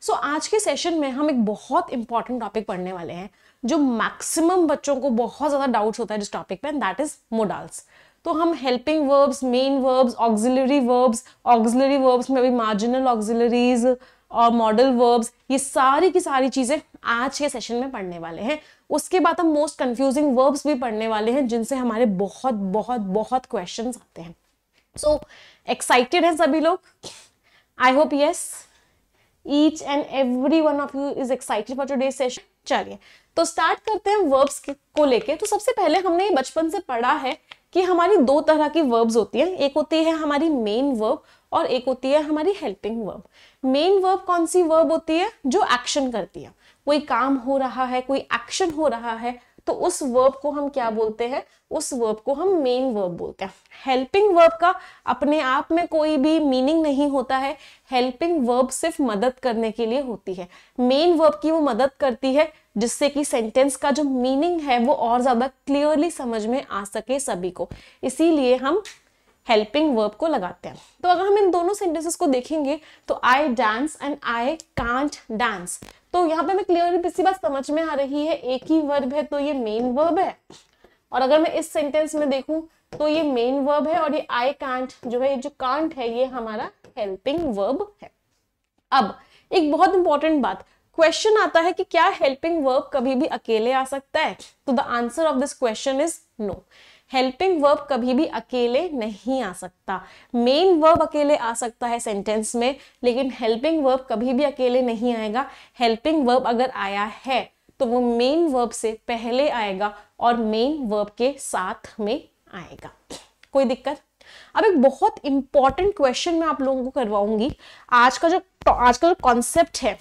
सो so, आज के session में हम एक बहुत इंपॉर्टेंट टॉपिक पढ़ने वाले हैं जो मैक्सिमम बच्चों को बहुत ज़्यादा डाउट्स होता है जिस टॉपिक पे एंड दैट इज मोडाल्स तो हम helping verbs main verbs auxiliary verbs auxiliary verbs में भी मार्जिनल ऑक्सिलरीज और मॉडल वर्ब्स ये सारी की सारी चीज़ें आज के सेशन में पढ़ने वाले हैं उसके बाद हम मोस्ट कंफ्यूजिंग वर्ब्स भी पढ़ने वाले हैं जिनसे हमारे बहुत बहुत बहुत क्वेश्चन आते हैं सो so, एक्साइटेड हैं सभी लोग I hope yes each and every one of you is excited for today session चलिए तो स्टार्ट करते हैं वर्ब्स को लेके तो सबसे पहले हमने ये बचपन से पढ़ा है कि हमारी दो तरह की वर्ब्स होती हैं एक होती है हमारी मेन वर्ब और एक होती है हमारी हेल्पिंग वर्ब मेन वर्ब कौन सी वर्ब होती है जो एक्शन करती है कोई काम हो रहा है कोई एक्शन हो रहा है तो उस वर्ब को हम क्या बोलते हैं उस वर्ब को हम मेन वर्ब बोलते हैं हेल्पिंग वर्ब का अपने आप में कोई भी मीनिंग नहीं होता है हेल्पिंग वर्ब सिर्फ मदद करने के लिए होती है मेन वर्ब की वो मदद करती है जिससे कि सेंटेंस का जो मीनिंग है वो और ज़्यादा क्लियरली समझ में आ सके सभी को इसीलिए हम हेल्पिंग वर्ब को लगाते हैं तो अगर हम इन दोनों सेंटेंसेस को देखेंगे तो I dance and I can't dance तो यहाँ पे हमें क्लियर सी बात समझ में आ रही है एक ही वर्ब है तो ये मेन वर्ब है और अगर मैं इस सेंटेंस में देखूं तो ये मेन वर्ब है और ये आई कांट जो है जो कांट है ये हमारा हेल्पिंग वर्ब है अब एक बहुत इंपॉर्टेंट बात क्वेश्चन आता है कि क्या हेल्पिंग वर्ब कभी भी अकेले आ सकता है तो the answer of this question is no helping verb कभी भी अकेले नहीं आ सकता मेन वर्ब अकेले आ सकता है सेंटेंस में लेकिन हेल्पिंग वर्ब कभी भी अकेले नहीं आएगा हेल्पिंग वर्ब अगर आया है तो वो मेन वर्ब से पहले आएगा और मेन वर्ब के साथ में आएगा कोई दिक्कत अब एक बहुत इंपॉर्टेंट क्वेश्चन मैं आप लोगों को करवाऊंगी आज का जो आज का जो कॉन्सेप्ट है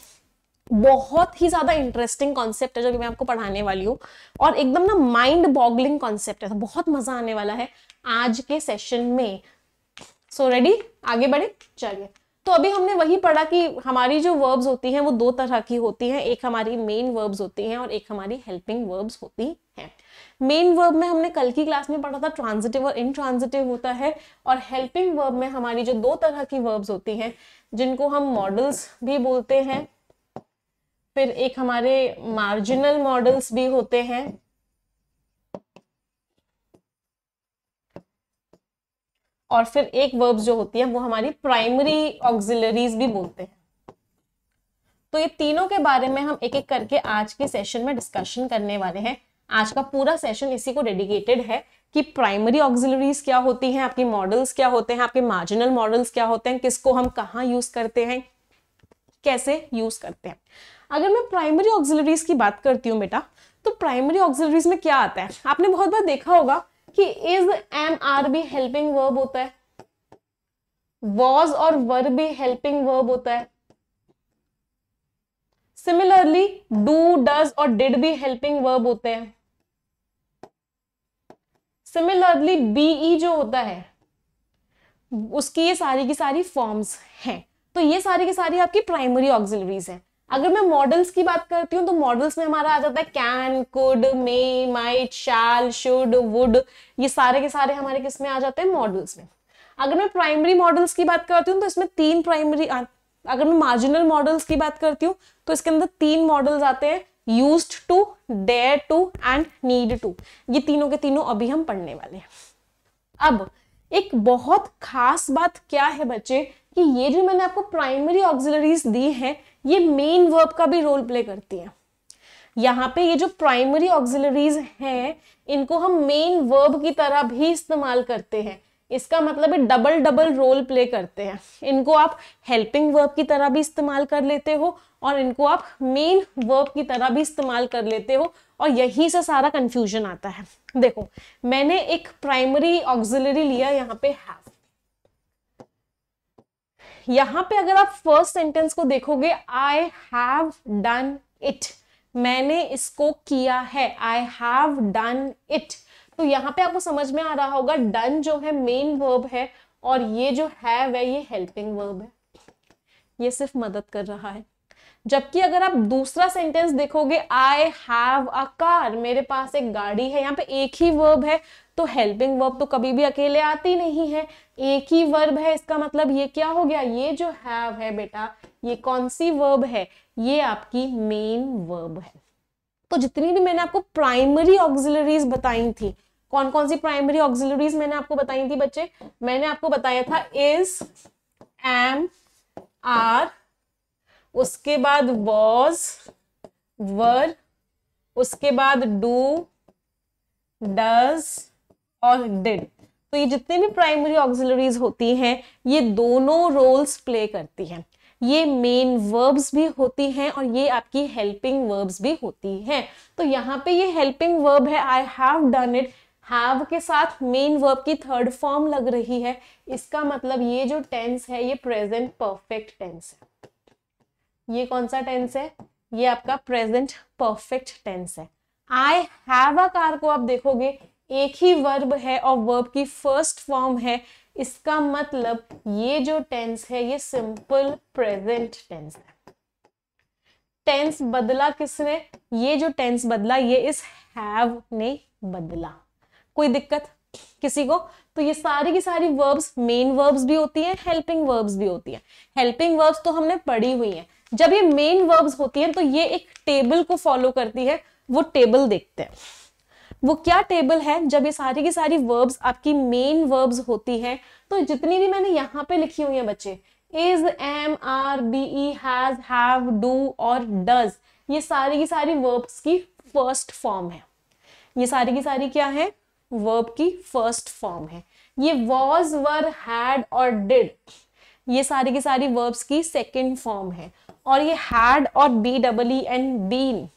बहुत ही ज्यादा इंटरेस्टिंग कॉन्सेप्ट है जो कि मैं आपको पढ़ाने वाली हूँ और एकदम ना माइंड बॉगलिंग कॉन्सेप्ट है तो बहुत मजा आने वाला है आज के सेशन में सो so, रेडी आगे बढ़े चलिए तो अभी हमने वही पढ़ा कि हमारी जो वर्ब्स होती हैं वो दो तरह की होती हैं एक हमारी मेन वर्ब्स होती हैं और एक हमारी हेल्पिंग वर्ब्स होती हैं मेन वर्ब में हमने कल की क्लास में पढ़ा था ट्रांजिटिव और इनट्रांजिटिव होता है और हेल्पिंग वर्ब में हमारी जो दो तरह की वर्ब्स होती हैं जिनको हम मॉडल्स भी बोलते हैं फिर एक हमारे मार्जिनल मॉडल्स भी होते हैं और फिर एक वर्ब्स जो होती है वो हमारी प्राइमरी ऑक्सिलरीज भी बोलते हैं तो ये तीनों के बारे में हम एक एक करके आज के सेशन में डिस्कशन करने वाले हैं आज का पूरा सेशन इसी को डेडिकेटेड है कि प्राइमरी ऑक्सिलरीज क्या होती हैं आपके मॉडल्स क्या होते हैं आपके मार्जिनल मॉडल्स क्या होते हैं किसको हम कहाँ यूज करते हैं कैसे यूज करते हैं अगर मैं प्राइमरी ऑक्सिलरीज की बात करती हूँ बेटा तो प्राइमरी ऑक्सिलरीज में क्या आता है आपने बहुत बार देखा होगा कि इज एम आर भी हेल्पिंग वर्ब होता है वॉज और वर भी हेल्पिंग वर्ब होता है सिमिलरली डू डज और डिड भी हेल्पिंग वर्ब होते हैं सिमिलरली बीई जो होता है उसकी ये सारी की सारी फॉर्म्स हैं तो ये सारी की सारी आपकी प्राइमरी ऑक्सिलरीज हैं अगर मैं मॉडल्स की बात करती हूँ तो मॉडल्स में हमारा आ जाता है can could may might shall should would ये सारे के सारे हमारे किस में आ जाते हैं मॉडल्स में अगर मैं प्राइमरी मॉडल्स की बात करती हूँ तो इसमें तीन प्राइमरी अगर मैं मार्जिनल मॉडल्स की बात करती हूँ तो इसके अंदर तीन मॉडल्स आते हैं use to dare to and need to ये तीनों के तीनों अभी हम पढ़ने वाले हैं अब एक बहुत खास बात क्या है बच्चे कि ये जो मैंने आपको प्राइमरी ऑक्सिलरीज दी हैं ये मेन वर्ब का भी रोल प्ले करती है यहाँ पे ये जो प्राइमरी ऑक्सिलरीज हैं इनको हम मेन वर्ब की तरह भी इस्तेमाल करते हैं इसका मतलब है डबल डबल रोल प्ले करते हैं इनको आप हेल्पिंग वर्ब की तरह भी इस्तेमाल कर लेते हो और इनको आप मेन वर्ब की तरह भी इस्तेमाल कर लेते हो और यहीं से सारा कंफ्यूजन आता है देखो मैंने एक प्राइमरी ऑक्सिलरी लिया यहाँ पे हैव यहाँ पे अगर आप फर्स्ट सेंटेंस को देखोगे आई हैव डन इट मैंने इसको किया है आई हैव डन इट तो यहाँ पे आपको समझ में आ रहा होगा डन जो है मेन वर्ब है और ये जो हैव है ये हेल्पिंग वर्ब है ये सिर्फ मदद कर रहा है जबकि अगर आप दूसरा सेंटेंस देखोगे आई हैव अ कार मेरे पास एक गाड़ी है यहाँ पे एक ही वर्ब है तो हेल्पिंग वर्ब तो कभी भी अकेले आती नहीं है एक ही वर्ब है इसका मतलब ये क्या हो गया ये जो हैव है बेटा ये कौन सी वर्ब है ये आपकी मेन वर्ब है तो जितनी भी मैंने आपको प्राइमरी ऑक्सिलरीज बताई थी कौन कौन सी प्राइमरी ऑक्सिलरीज मैंने आपको बताई थी बच्चे मैंने आपको बताया था इज एम आर उसके बाद वॉज वर उसके बाद डू डज और डिड तो ये जितने भी प्राइमरी ऑक्सिलरीज होती हैं ये दोनों रोल्स प्ले करती हैं ये मेन वर्ब्स भी होती हैं और ये आपकी हेल्पिंग वर्ब्स भी होती हैं तो यहाँ पे ये हेल्पिंग वर्ब है I have done it have के साथ मेन वर्ब की थर्ड फॉर्म लग रही है इसका मतलब ये जो टेंस है ये प्रेजेंट परफेक्ट टेंस है ये कौन सा टेंस है ये आपका प्रेजेंट परफेक्ट टेंस है आई हैव अ कार को आप देखोगे एक ही वर्ब है और वर्ब की फर्स्ट फॉर्म है इसका मतलब ये जो टेंस है ये सिंपल प्रेजेंट टेंस है टेंस बदला किसने ये जो टेंस बदला ये इस हैव ने बदला कोई दिक्कत किसी को तो ये सारी की सारी वर्ब्स मेन वर्ब्स भी होती हैं हेल्पिंग वर्ब्स भी होती हैं हेल्पिंग वर्ब्स तो हमने पढ़ी हुई हैं जब ये मेन वर्ब्स होती हैं तो ये एक टेबल को फॉलो करती है वो टेबल देखते हैं वो क्या टेबल है जब ये सारी की सारी वर्ब्स आपकी मेन वर्ब्स होती हैं तो जितनी भी मैंने यहाँ पे लिखी हुई है बच्चे इज एम आर बी ई हैज हैव डू और डज ये सारी की सारी वर्ब्स की फर्स्ट फॉर्म है ये सारी की सारी क्या है वर्ब की फर्स्ट फॉर्म है ये वॉज वर हैड और डिड ये सारी की सारी वर्ब्स की सेकेंड फॉर्म है और ये हैड और बी डबल एंड बीन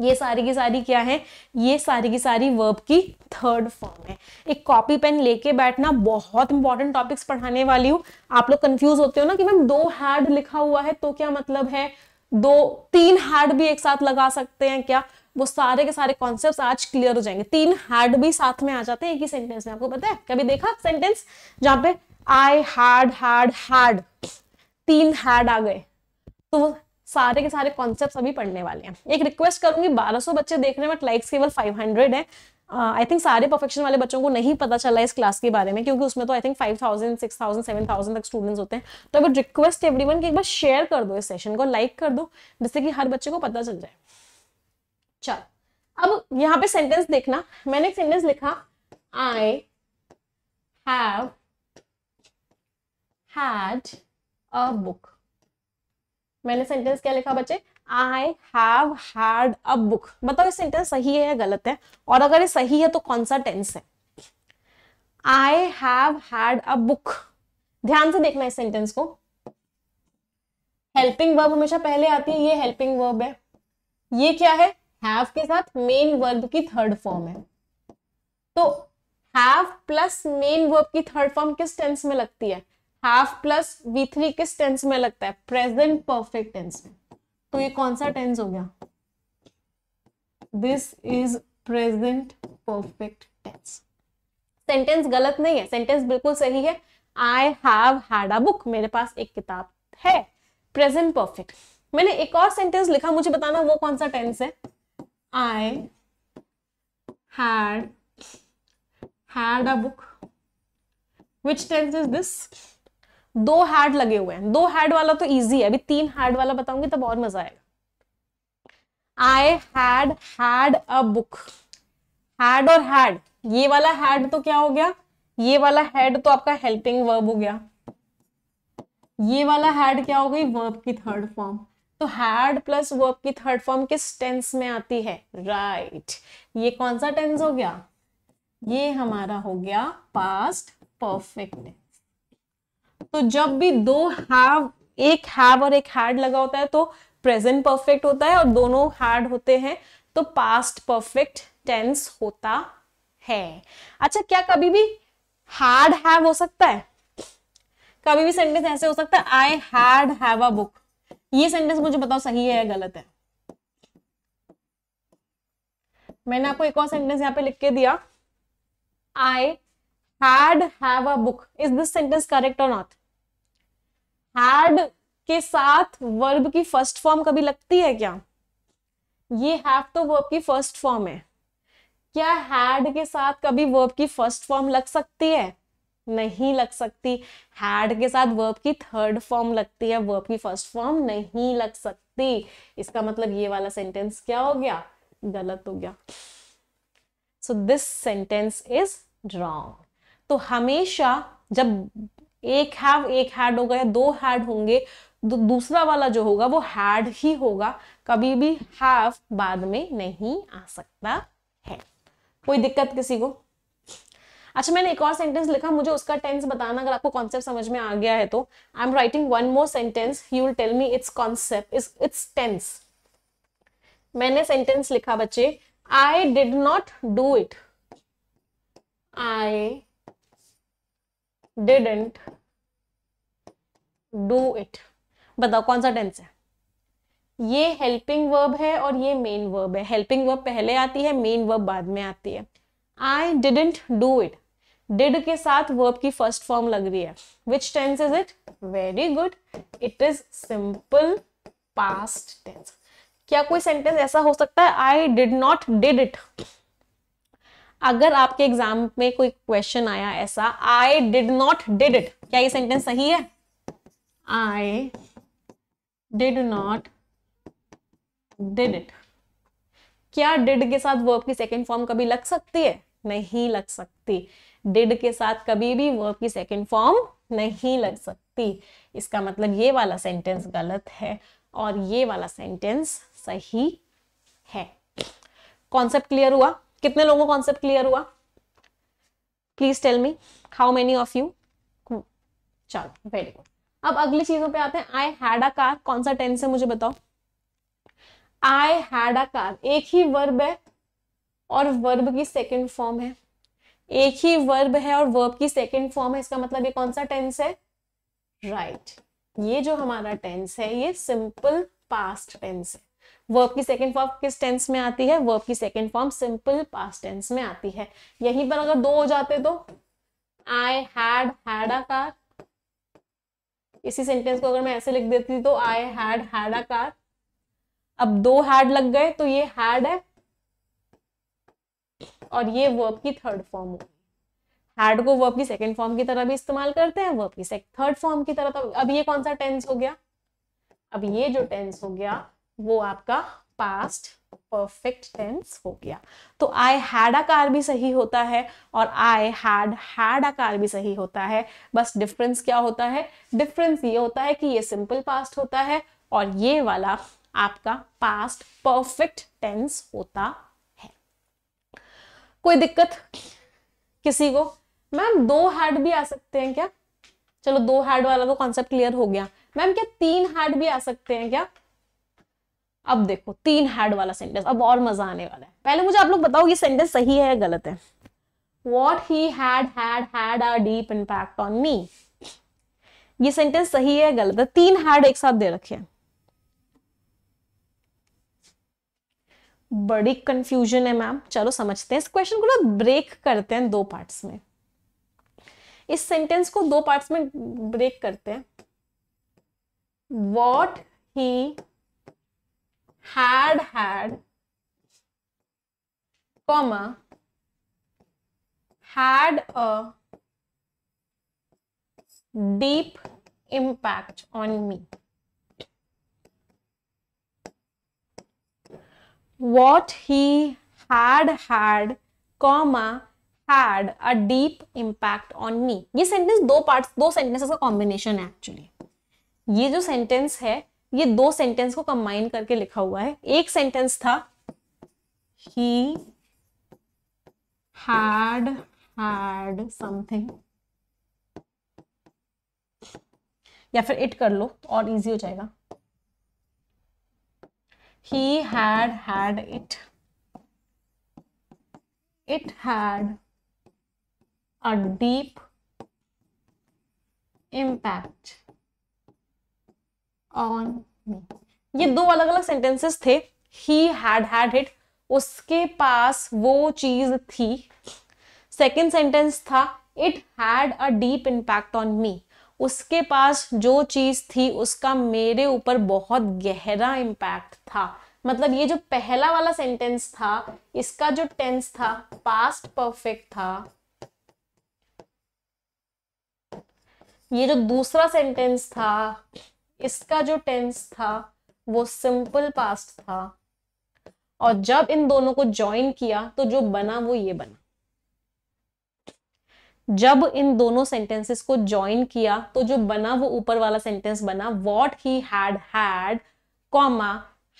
ये सारी की सारी क्या है ये सारी की सारी वर्ब की थर्ड फॉर्म है एक कॉपी पेन लेके बैठना बहुत इंपॉर्टेंट टॉपिक्स पढ़ाने वाली हूँ आप लोग कंफ्यूज होते हो ना कि मैम दो हैड लिखा हुआ है तो क्या मतलब है दो तीन हैड भी एक साथ लगा सकते हैं क्या वो सारे के सारे कॉन्सेप्ट आज क्लियर हो जाएंगे तीन हैड भी साथ में आ जाते हैं एक ही सेंटेंस में आपको पता है कभी देखा सेंटेंस जहां पे आई हैड हैड हैड तीन हैड आ गए तो सारे के सारे कॉन्सेप्ट अभी पढ़ने वाले हैं एक रिक्वेस्ट करूंगी 1200 बच्चे देख रहे हैं बट लाइक्स केवल 500 है आई थिंक सारे परफेक्शन वाले बच्चों को नहीं पता चला इस क्लास के बारे में क्योंकि उसमें तो I think five thousand six thousand seven thousand तक स्टूडेंट्स होते हैं तो अगर रिक्वेस्ट एवरी वन की एक बार शेयर कर दो इस सेशन को लाइक कर दो जिससे कि हर बच्चे को पता चल जाए चल अब यहाँ पे सेंटेंस देखना मैंने एक सेंटेंस लिखा I have had a book मैंने सेंटेंस क्या लिखा बच्चे I have had a book बताओ ये सेंटेंस सही है या गलत है और अगर ये सही है तो कौन सा टेंस है I have had a book ध्यान से देखना इस सेंटेंस को हेल्पिंग वर्ब हमेशा पहले आती है ये हेल्पिंग वर्ब है ये क्या है हैव के साथ मेन वर्ब की थर्ड फॉर्म है तो हैव प्लस मेन वर्ब की थर्ड फॉर्म किस टेंस में लगती है हाफ प्लस वी थ्री किस टेंस में लगता है प्रेजेंट परफेक्ट टेंस में तो ये कौन सा टेंस हो गया this is present perfect tense sentence गलत नहीं है सेंटेंस बिल्कुल सही है I have had a book मेरे पास एक किताब है प्रेजेंट परफेक्ट मैंने एक और सेंटेंस लिखा मुझे बताना वो कौन सा टेंस है I had had a book which tense is this दो हैड लगे हुए हैं दो हैड वाला तो इजी है अभी तीन हैड वाला बताऊंगी तब और मजा आएगा I had had a book had और हैड ये वाला हैड तो क्या हो गया ये वाला हैड तो आपका हेल्पिंग वर्ब हो गया ये वाला हैड क्या हो गई वर्ब की थर्ड फॉर्म तो हैड प्लस वर्ब की थर्ड फॉर्म किस टेंस में आती है राइट right. ये कौन सा टेंस हो गया ये हमारा हो गया पास्ट परफेक्ट तो जब भी दो हैव एक हैव और एक हैड लगा होता है तो प्रेजेंट परफेक्ट होता है और दोनों हैड होते हैं तो पास्ट परफेक्ट टेंस होता है अच्छा क्या कभी भी हैड हैव हो सकता है कभी भी सेंटेंस ऐसे हो सकता है I had have a book ये सेंटेंस मुझे बताओ सही है या गलत है मैंने आपको एक और सेंटेंस यहाँ पे लिख के दिया I had have book is this sentence correct or not had के साथ वर्ब की फर्स्ट फॉर्म कभी लगती है क्या ये हैव तो वर्ब की फर्स्ट फॉर्म है क्या हैड के साथ कभी वर्ब की फर्स्ट फॉर्म लग सकती है नहीं लग सकती हैड के साथ वर्ब की थर्ड फॉर्म लगती है वर्ब की फर्स्ट फॉर्म नहीं लग सकती इसका मतलब ये वाला सेंटेंस क्या हो गया गलत हो गया so this sentence is wrong तो हमेशा जब एक हैव एक हैड होगा या दो हैड होंगे तो दूसरा वाला जो होगा वो हैड ही होगा कभी भी हैव बाद में नहीं आ सकता है कोई दिक्कत किसी को अच्छा मैंने एक और सेंटेंस लिखा मुझे उसका टेंस बताना अगर आपको कॉन्सेप्ट समझ में आ गया है तो I am writing one more sentence you will tell me its concept its tense मैंने सेंटेंस लिखा बच्चे I did not do it I didn't do it बताओ कौन सा टेंस है ये हेल्पिंग वर्ब है और ये मेन वर्ब है हेल्पिंग वर्ब पहले आती है मेन वर्ब बाद में आती है I didn't do it did के साथ वर्ब की फर्स्ट फॉर्म लग रही है which tense is it very good it is simple past tense क्या कोई सेंटेंस ऐसा हो सकता है I did not did it अगर आपके एग्जाम में कोई क्वेश्चन आया ऐसा I did not did it क्या ये सेंटेंस सही है I did not did it क्या डिड के साथ वर्ब की सेकेंड फॉर्म कभी लग सकती है नहीं लग सकती डिड के साथ कभी भी वर्ब की सेकेंड फॉर्म नहीं लग सकती इसका मतलब ये वाला सेंटेंस गलत है और ये वाला सेंटेंस सही है कॉन्सेप्ट क्लियर हुआ कितने लोगों को कॉन्सेप्ट क्लियर हुआ please tell me how many of you चलो वेरी गुड अब अगली चीजों पे आते हैं आई हैड अ कार कौन सा टेंस है मुझे बताओ आई हैड अ कार एक ही वर्ब है और वर्ब की सेकेंड फॉर्म है एक ही वर्ब है और वर्ब की सेकेंड फॉर्म है इसका मतलब ये कौन सा टेंस है राइट right. ये जो हमारा टेंस है ये सिंपल पास्ट टेंस है वर्ब की सेकेंड फॉर्म किस टेंस में आती है वर्ब की second form simple past tense में आती है यहीं पर अगर दो हो जाते तो I had had a car इसी सेंटेंस को अगर मैं ऐसे लिख देती तो I had had a car अब दो हैड लग गए तो ये हैड है और ये वर्ब की थर्ड फॉर्म हो हैड को वर्ब की सेकेंड फॉर्म की तरह भी इस्तेमाल करते हैं वर्ब की थर्ड फॉर्म की तरह तो अब ये कौन सा टेंस हो गया अब ये जो टेंस हो गया वो आपका पास्ट परफेक्ट टेंस हो गया तो आई हैड आकार भी सही होता है और आई हैड हैड आकार भी सही होता है बस डिफरेंस क्या होता है डिफरेंस ये होता है कि ये सिंपल पास्ट होता है और ये वाला आपका पास्ट परफेक्ट टेंस होता है कोई दिक्कत किसी को मैम दो हैड भी आ सकते हैं क्या चलो दो हैड वाला तो कॉन्सेप्ट क्लियर हो गया मैम क्या तीन हैड भी आ सकते हैं क्या अब देखो तीन हेड वाला सेंटेंस अब और मजा आने वाला है पहले मुझे आप लोग बताओ ये सेंटेंस सही है या गलत है what he had had had are deep impact on me ये सेंटेंस सही है गलत है तीन हैड एक साथ दे रखे हैं बड़ी कंफ्यूजन है मैम चलो समझते हैं इस क्वेश्चन को ना ब्रेक करते हैं दो पार्ट्स में इस सेंटेंस को दो पार्ट्स में ब्रेक करते हैं what he had had comma had a deep impact on me what he had had comma had a deep impact on me ये sentence दो parts दो sentences का combination है actually ये जो सेंटेंस है ये दो सेंटेंस को कंबाइन करके लिखा हुआ है एक सेंटेंस था ही हैड हैड समथिंग या फिर इट कर लो तो और इजी हो जाएगा he had had it it had a deep impact on me ये दो अलग अलग सेंटेंसेस थे ही हैड हैड इट उसके पास वो चीज थी सेकेंड सेंटेंस था it had a deep impact on me उसके पास जो चीज थी उसका मेरे ऊपर बहुत गहरा इम्पैक्ट था मतलब ये जो पहला वाला सेंटेंस था इसका जो टेंस था पास्ट परफेक्ट था ये जो दूसरा सेंटेंस था इसका जो टेंस था वो सिंपल पास्ट था और जब इन दोनों को ज्वाइन किया तो जो बना वो ये बना जब इन दोनों सेंटेंसेस को ज्वाइन किया तो जो बना वो ऊपर वाला सेंटेंस बना what he had had comma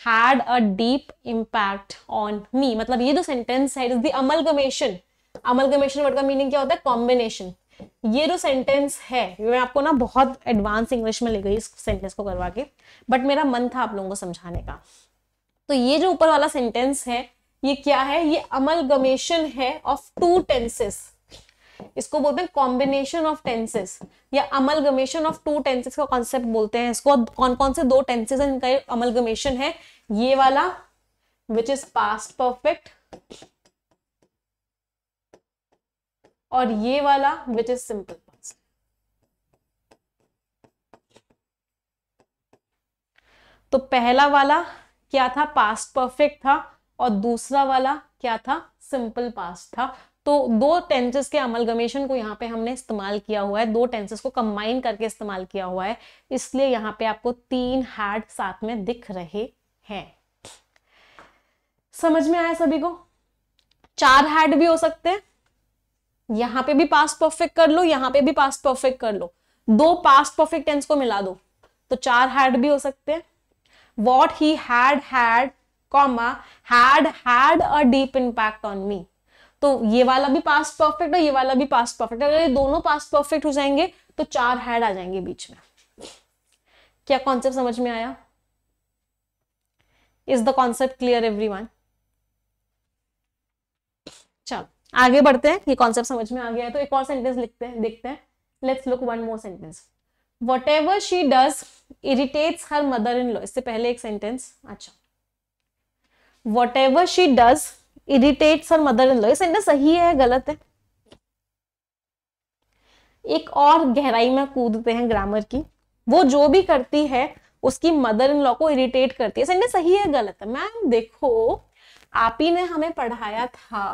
had a deep impact on me मतलब ये जो सेंटेंस है it is the amalgamation amalgamation word का मीनिंग क्या होता है कॉम्बिनेशन ये जो सेंटेंस है मैं आपको ना बहुत एडवांस इंग्लिश में ले गई इस सेंटेंस को करवा के बट मेरा मन था आप लोगों को समझाने का तो ये जो ऊपर वाला सेंटेंस है ये क्या है ये अमल गमेशन है ऑफ टू टेंसेस इसको बोलते हैं कॉम्बिनेशन ऑफ टेंसेस या amalgamation of two tenses का कॉन्सेप्ट बोलते हैं इसको कौन कौन से दो टेंसेस हैं इनका गमेशन है ये वाला विच इज पास्ट परफेक्ट और ये वाला विच इज सिंपल पास्ट तो पहला वाला क्या था पास्ट परफेक्ट था और दूसरा वाला क्या था सिंपल पास्ट था तो दो टेंसेस के अमलगमेशन को यहाँ पे हमने इस्तेमाल किया हुआ है दो टेंसेस को कंबाइन करके इस्तेमाल किया हुआ है इसलिए यहाँ पे आपको तीन हैड साथ में दिख रहे हैं समझ में आया सभी को चार हैड भी हो सकते हैं यहां पे भी पास्ट परफेक्ट कर लो यहां पे भी पास्ट परफेक्ट कर लो दो पास्ट परफेक्ट टेंस को मिला दो तो चार हैड भी हो सकते हैं what he had had comma had had a deep impact on me तो ये वाला भी पास्ट परफेक्ट और ये वाला भी पास्ट परफेक्ट अगर ये दोनों पास्ट परफेक्ट हो जाएंगे तो चार हैड आ जाएंगे बीच में क्या कॉन्सेप्ट समझ में आया is the concept clear everyone आगे बढ़ते हैं ये कॉन्सेप्ट समझ में आ गया है तो एक और सेंटेंस लिखते हैं देखते हैं let's look one more sentence whatever she does irritates her mother in law इससे पहले एक सेंटेंस अच्छा whatever she does irritates her mother in law ये सेंटेंस सही है गलत है एक और गहराई में कूदते हैं ग्रामर की वो जो भी करती है उसकी मदर इन लॉ को इरिटेट करती है सेंटेंस सही है गलत है मैम देखो आप ही ने हमें पढ़ाया था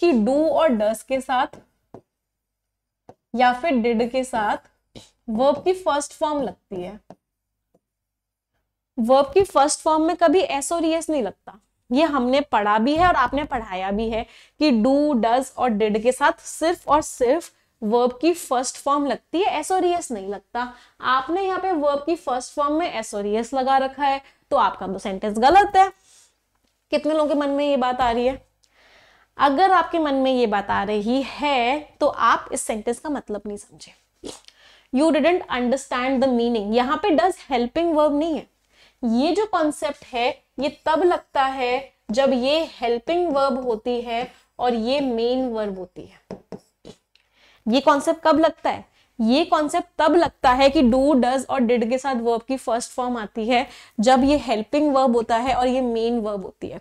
कि डू और डस के साथ या फिर डिड के साथ वर्ब की फर्स्ट फॉर्म लगती है वर्ब की फर्स्ट फॉर्म में कभी एस और यस e नहीं लगता ये हमने पढ़ा भी है और आपने पढ़ाया भी है कि डू डज और डिड के साथ सिर्फ और सिर्फ वर्ब की फर्स्ट फॉर्म लगती है एस और यस e नहीं लगता आपने यहाँ पे वर्ब की फर्स्ट फॉर्म में एस और यस e लगा रखा है तो आपका तो सेंटेंस गलत है कितने लोगों के मन में ये बात आ रही है अगर आपके मन में ये बात आ रही है तो आप इस सेंटेंस का मतलब नहीं समझे you didn't understand the meaning यहाँ पे डज हेल्पिंग वर्ब नहीं है ये जो कॉन्सेप्ट है ये तब लगता है जब ये हेल्पिंग वर्ब होती है और ये मेन वर्ब होती है ये कॉन्सेप्ट कब लगता है ये कॉन्सेप्ट तब लगता है कि डू डज और डिड के साथ वर्ब की फर्स्ट फॉर्म आती है जब ये हेल्पिंग वर्ब होता है और ये मेन वर्ब होती है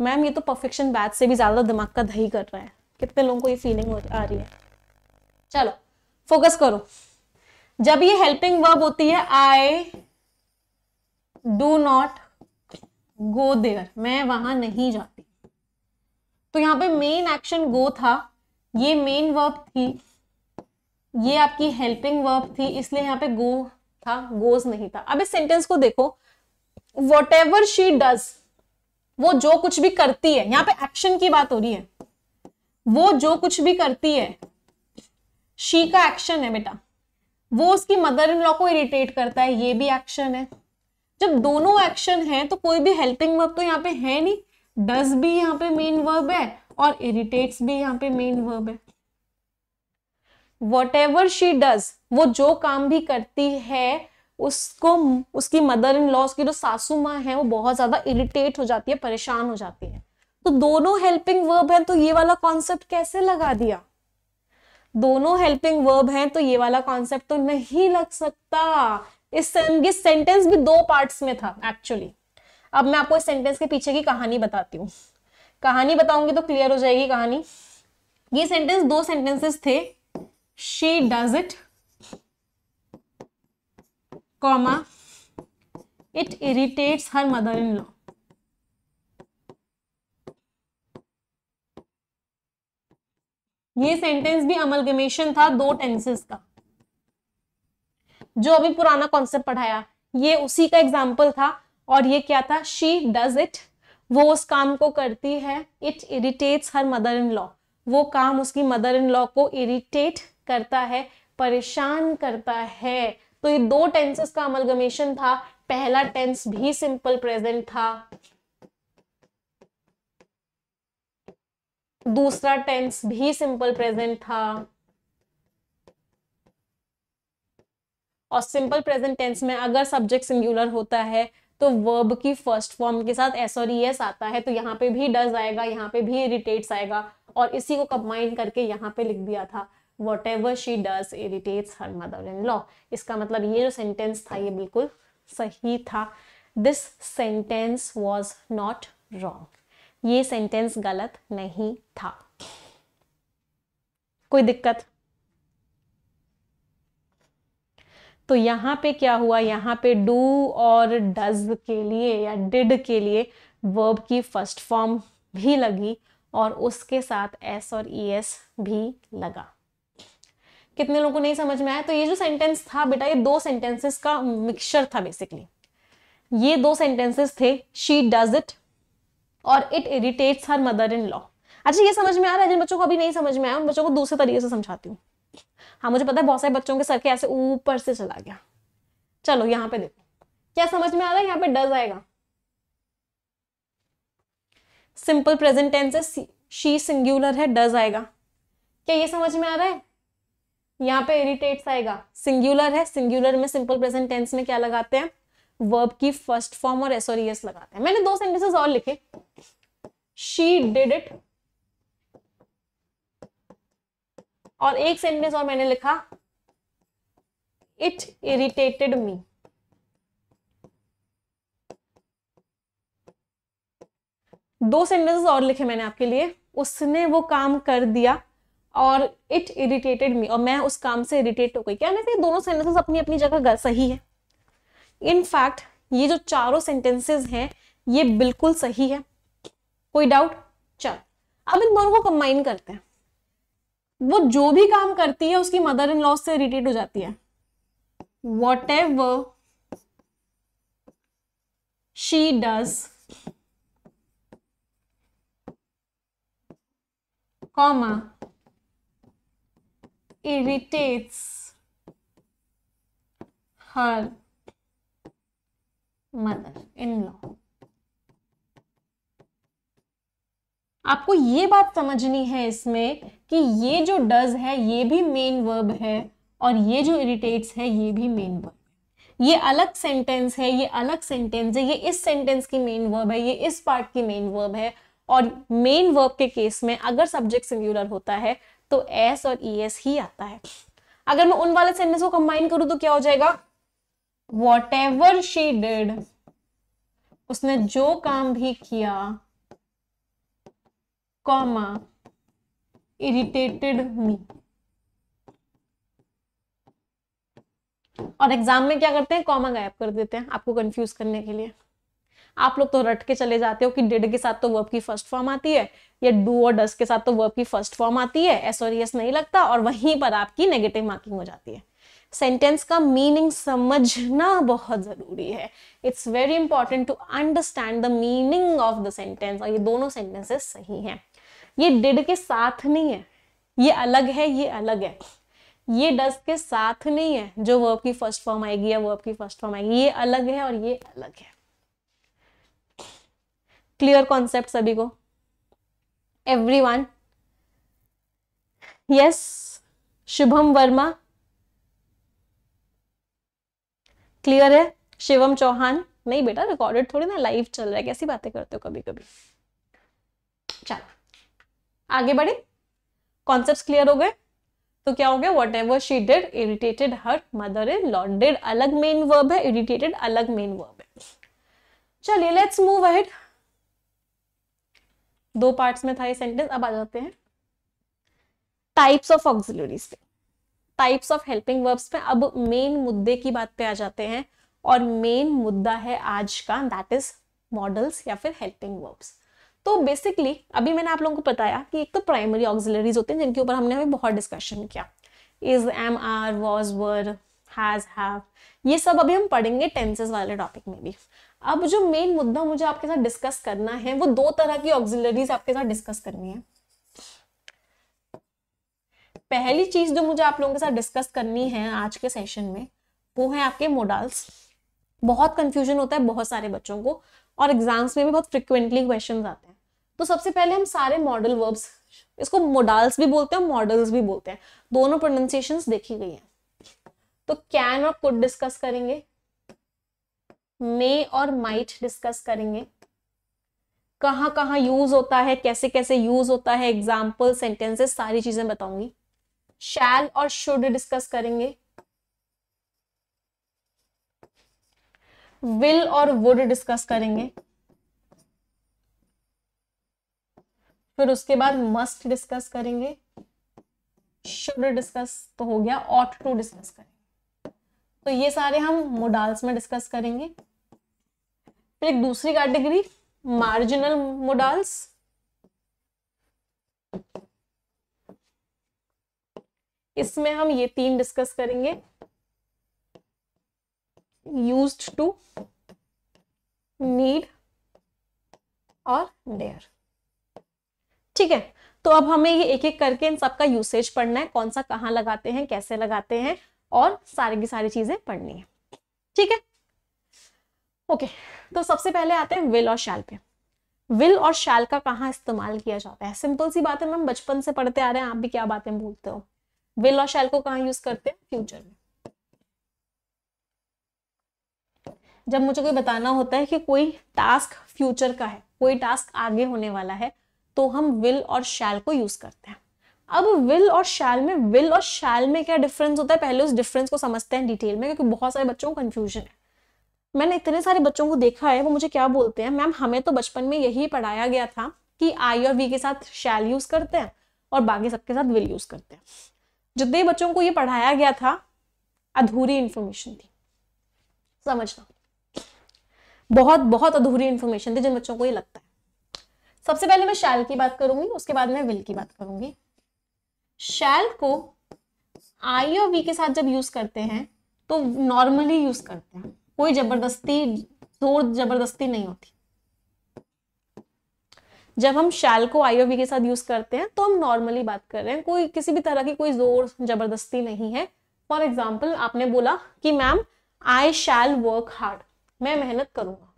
मैम ये तो परफेक्शन बैच से भी ज़्यादा दिमाग का दही कर रहा है कितने लोगों को ये फीलिंग आ रही है चलो फोकस करो जब ये हेल्पिंग वर्ब होती है I do not go there मैं वहां नहीं जाती तो यहाँ पे मेन एक्शन गो था ये मेन वर्ब थी ये आपकी हेल्पिंग वर्ब थी इसलिए यहां पे गो था गोज नहीं था अब इस सेंटेंस को देखो वट एवर शी डज वो जो कुछ भी करती है यहाँ पे एक्शन की बात हो रही है वो जो कुछ भी करती है शी का एक्शन है बेटा वो उसकी मदर इन लॉ को इरिटेट करता है ये भी एक्शन है जब दोनों एक्शन है तो कोई भी हेल्पिंग वर्ब तो यहाँ पे है नहीं डज भी यहाँ पे मेन वर्ब है और इरिटेट्स भी यहाँ पे मेन वर्ब है वट एवर शी डज वो जो काम भी करती है उसको उसकी मदर इन लॉ की जो सासू माँ है वो बहुत ज्यादा इरिटेट हो जाती है परेशान हो जाती है तो दोनों हेल्पिंग वर्ब है तो ये वाला कॉन्सेप्ट कैसे लगा दिया दोनों हेल्पिंग वर्ब है तो ये वाला कॉन्सेप्ट तो नहीं लग सकता इस सेंटेंस भी दो पार्ट्स में था एक्चुअली अब मैं आपको इस सेंटेंस के पीछे की कहानी बताती हूँ कहानी बताऊंगी तो क्लियर हो जाएगी कहानी ये सेंटेंस दो सेंटेंसेस थे she does it comma it irritates her mother-in-law ये सेंटेंस भी अमलगमेशन था दो टेंसेस का जो अभी पुराना कॉन्सेप्ट पढ़ाया ये उसी का एग्जाम्पल था और ये क्या था शी डज इट वो उस काम को करती है it irritates her mother in law वो काम उसकी मदर इन लॉ को इरिटेट करता है परेशान करता है तो ये दो टेंसेस का अमलगमेशन था पहला टेंस भी सिंपल प्रेजेंट था दूसरा टेंस भी सिंपल प्रेजेंट था और सिंपल प्रेजेंट टेंस में अगर सब्जेक्ट सिंगुलर होता है तो वर्ब की फर्स्ट फॉर्म के साथ एस और ई e एस आता है तो यहाँ पे भी डज आएगा यहाँ पे भी इरिटेट्स आएगा और इसी को कंबाइन करके यहाँ पे लिख दिया था whatever she does irritates her mother in law इसका मतलब ये जो सेंटेंस था ये बिल्कुल सही था this sentence was not wrong ये सेंटेंस गलत नहीं था कोई दिक्कत तो यहाँ पे क्या हुआ यहाँ पे डू और डज के लिए या डिड के लिए वर्ब की फर्स्ट फॉर्म भी लगी और उसके साथ एस और ई एस भी लगा कितने लोगों को नहीं समझ में आया तो ये जो सेंटेंस था बेटा ये दो सेंटेंसेस का मिक्सचर था बेसिकली ये दो सेंटेंसेस थे शी डज इट और it irritates her mother in law अच्छा ये समझ में आ रहा है जिन बच्चों को अभी नहीं समझ में आया उन बच्चों को दूसरे तरीके से समझाती हूँ हाँ मुझे पता है बहुत सारे बच्चों के सर के ऐसे ऊपर से चला गया चलो यहाँ पे देखो क्या समझ में आ रहा है यहाँ पे डज आएगा सिंपल प्रेजेंट टेंस है शी सिंगुलर है डज आएगा क्या ये समझ में आ रहा है यहाँ पे इरिटेट्स आएगा सिंगुलर है सिंगुलर में सिंपल प्रेजेंट टेंस में क्या लगाते हैं वर्ब की फर्स्ट फॉर्म और एसोरियस e लगाते हैं मैंने दो सेंटेंसेस और लिखे शी डिड इट और एक सेंटेंस और मैंने लिखा इट इरिटेटेड मी दो सेंटेंसेस और लिखे मैंने आपके लिए उसने वो काम कर दिया और इट इरिटेटेड मी और मैं उस काम से इरिटेट हो गई क्या मैं दोनों सेंटेंसेस अपनी अपनी जगह सही है इनफैक्ट ये जो चारों सेंटेंसेस हैं ये बिल्कुल सही है कोई डाउट चल अब इन दोनों को कंबाइन करते हैं वो जो भी काम करती है उसकी मदर इन लॉ से इरिटेट हो जाती है whatever she does comma irritates her mother in law आपको ये बात समझनी है इसमें कि ये जो डज है ये भी मेन वर्ब है और ये जो इरिटेट्स है ये भी मेन वर्ब ये अलग सेंटेंस है ये अलग सेंटेंस है ये इस सेंटेंस की मेन वर्ब है ये इस पार्ट की मेन वर्ब है और मेन वर्ब के केस में अगर सब्जेक्ट सिंगुलर होता है तो एस और ई e एस ही आता है अगर मैं उन वाले सेंटेंस को कंबाइन करूं तो क्या हो जाएगा वॉट एवर शी डिड उसने जो काम भी किया कॉमा इरिटेटेड मी और एग्जाम में क्या करते हैं कॉमा गायब कर देते हैं आपको कंफ्यूज करने के लिए आप लोग तो रट के चले जाते हो कि डिड के साथ तो वर्ब की फर्स्ट फॉर्म आती है या डू और डस के साथ तो वर्ब की फर्स्ट फॉर्म आती है एस और यस नहीं लगता और वहीं पर आपकी नेगेटिव मार्किंग हो जाती है सेंटेंस का मीनिंग समझना बहुत जरूरी है it's very important to understand the meaning of the sentence और ये दोनों सेंटेंसेस सही हैं ये डिड के साथ नहीं है ये अलग है ये अलग है ये डस के साथ नहीं है जो वर्ब की फर्स्ट फॉर्म आएगी या वर्ब की फर्स्ट फॉर्म आएगी ये अलग है और ये अलग है क्लियर कॉन्सेप्ट सभी को everyone yes Shubham Verma clear है शिवम चौहान नहीं बेटा रिकॉर्डेड थोड़ी ना लाइव चल रहा है कैसी बातें करते हो कभी कभी चलो आगे बढ़े कॉन्सेप्ट क्लियर हो गए तो क्या हो गया whatever she did irritated her mother in law and अलग मेन वर्ब है इरिटेटेड अलग मेन वर्ब है चलिए लेट्स मूव अहेड दो पार्ट्स में था ये सेंटेंस अब आ जाते हैं टाइप्स ऑफ ऑक्सिलरीज पे टाइप्स ऑफ हेल्पिंग वर्ब्स पे अब मेन मुद्दे की बात पे आ जाते हैं और मेन मुद्दा है आज का दैट इज मॉडल्स या फिर हेल्पिंग वर्ब्स तो बेसिकली अभी मैंने आप लोगों को बताया कि एक तो प्राइमरी ऑक्सिलरीज होते हैं जिनके ऊपर हमने अभी बहुत डिस्कशन किया is am are was were has have ये सब अभी हम पढ़ेंगे टेंसेस वाले टॉपिक में भी अब जो मेन मुद्दा मुझे आपके साथ डिस्कस करना है वो दो तरह की ऑक्सिलरीज आपके साथ डिस्कस करनी है पहली चीज जो मुझे आप लोगों के साथ डिस्कस करनी है आज के सेशन में वो है आपके मोडल्स बहुत कंफ्यूजन होता है बहुत सारे बच्चों को और एग्जाम्स में भी बहुत फ्रिक्वेंटली क्वेश्चन आते हैं तो सबसे पहले हम सारे मॉडल वर्ब्स इसको मोडल्स भी बोलते हैं मॉडल्स भी बोलते हैं दोनों प्रोनाउंसिएशन देखी गई हैं तो कैन और कुड डिस्कस करेंगे मे और माइट डिस्कस करेंगे कहाँ कहाँ यूज होता है कैसे कैसे यूज होता है एग्जाम्पल सेंटेंसेस सारी चीजें बताऊंगी शैल और शुड डिस्कस करेंगे विल और वुड डिस्कस करेंगे फिर उसके बाद मस्ट डिस्कस करेंगे शुड डिस्कस तो हो गया ऑट टू डिस्कस करेंगे तो ये सारे हम मोडाल्स में डिस्कस करेंगे फिर एक दूसरी कैटेगरी मार्जिनल मोडाल्स इसमें हम ये तीन डिस्कस करेंगे यूज्ड टू नीड और डेयर ठीक है तो अब हमें ये एक एक करके इन सबका यूसेज पढ़ना है कौन सा कहां लगाते हैं कैसे लगाते हैं और सारी की सारी चीजें पढ़नी है ठीक है ओके तो सबसे पहले आते हैं विल और शैल पे विल और शैल का कहाँ इस्तेमाल किया जाता है सिंपल सी बात है मैम बचपन से पढ़ते आ रहे हैं आप भी क्या बातें भूलते हो विल और शैल को कहाँ यूज करते हैं फ्यूचर में जब मुझे कोई बताना होता है कि कोई टास्क फ्यूचर का है कोई टास्क आगे होने वाला है तो हम विल और शैल को यूज करते हैं अब विल और शैल में विल और शैल में क्या डिफरेंस होता है पहले उस डिफरेंस को समझते हैं डिटेल में क्योंकि बहुत सारे बच्चों को कंफ्यूजन है मैंने इतने सारे बच्चों को देखा है वो मुझे क्या बोलते हैं मैम हमें तो बचपन में यही पढ़ाया गया था कि आई और वी के साथ शैल यूज करते हैं और बाकी सबके साथ विल यूज करते हैं जितने बच्चों को ये पढ़ाया गया था अधूरी इन्फॉर्मेशन थी समझना बहुत बहुत अधूरी इन्फॉर्मेशन थी जिन बच्चों को ये लगता है सबसे पहले मैं शैल की बात करूंगी उसके बाद मैं विल की बात करूंगी शैल को आई और वी के साथ जब यूज करते हैं तो नॉर्मली यूज करते हैं कोई जबरदस्ती जोर जबरदस्ती नहीं होती जब हम शैल को आईओवी के साथ यूज करते हैं तो हम नॉर्मली बात कर रहे हैं कोई किसी भी तरह की कोई जोर जबरदस्ती नहीं है फॉर एग्जाम्पल आपने बोला कि ma'am I shall work hard मैं मेहनत करूंगा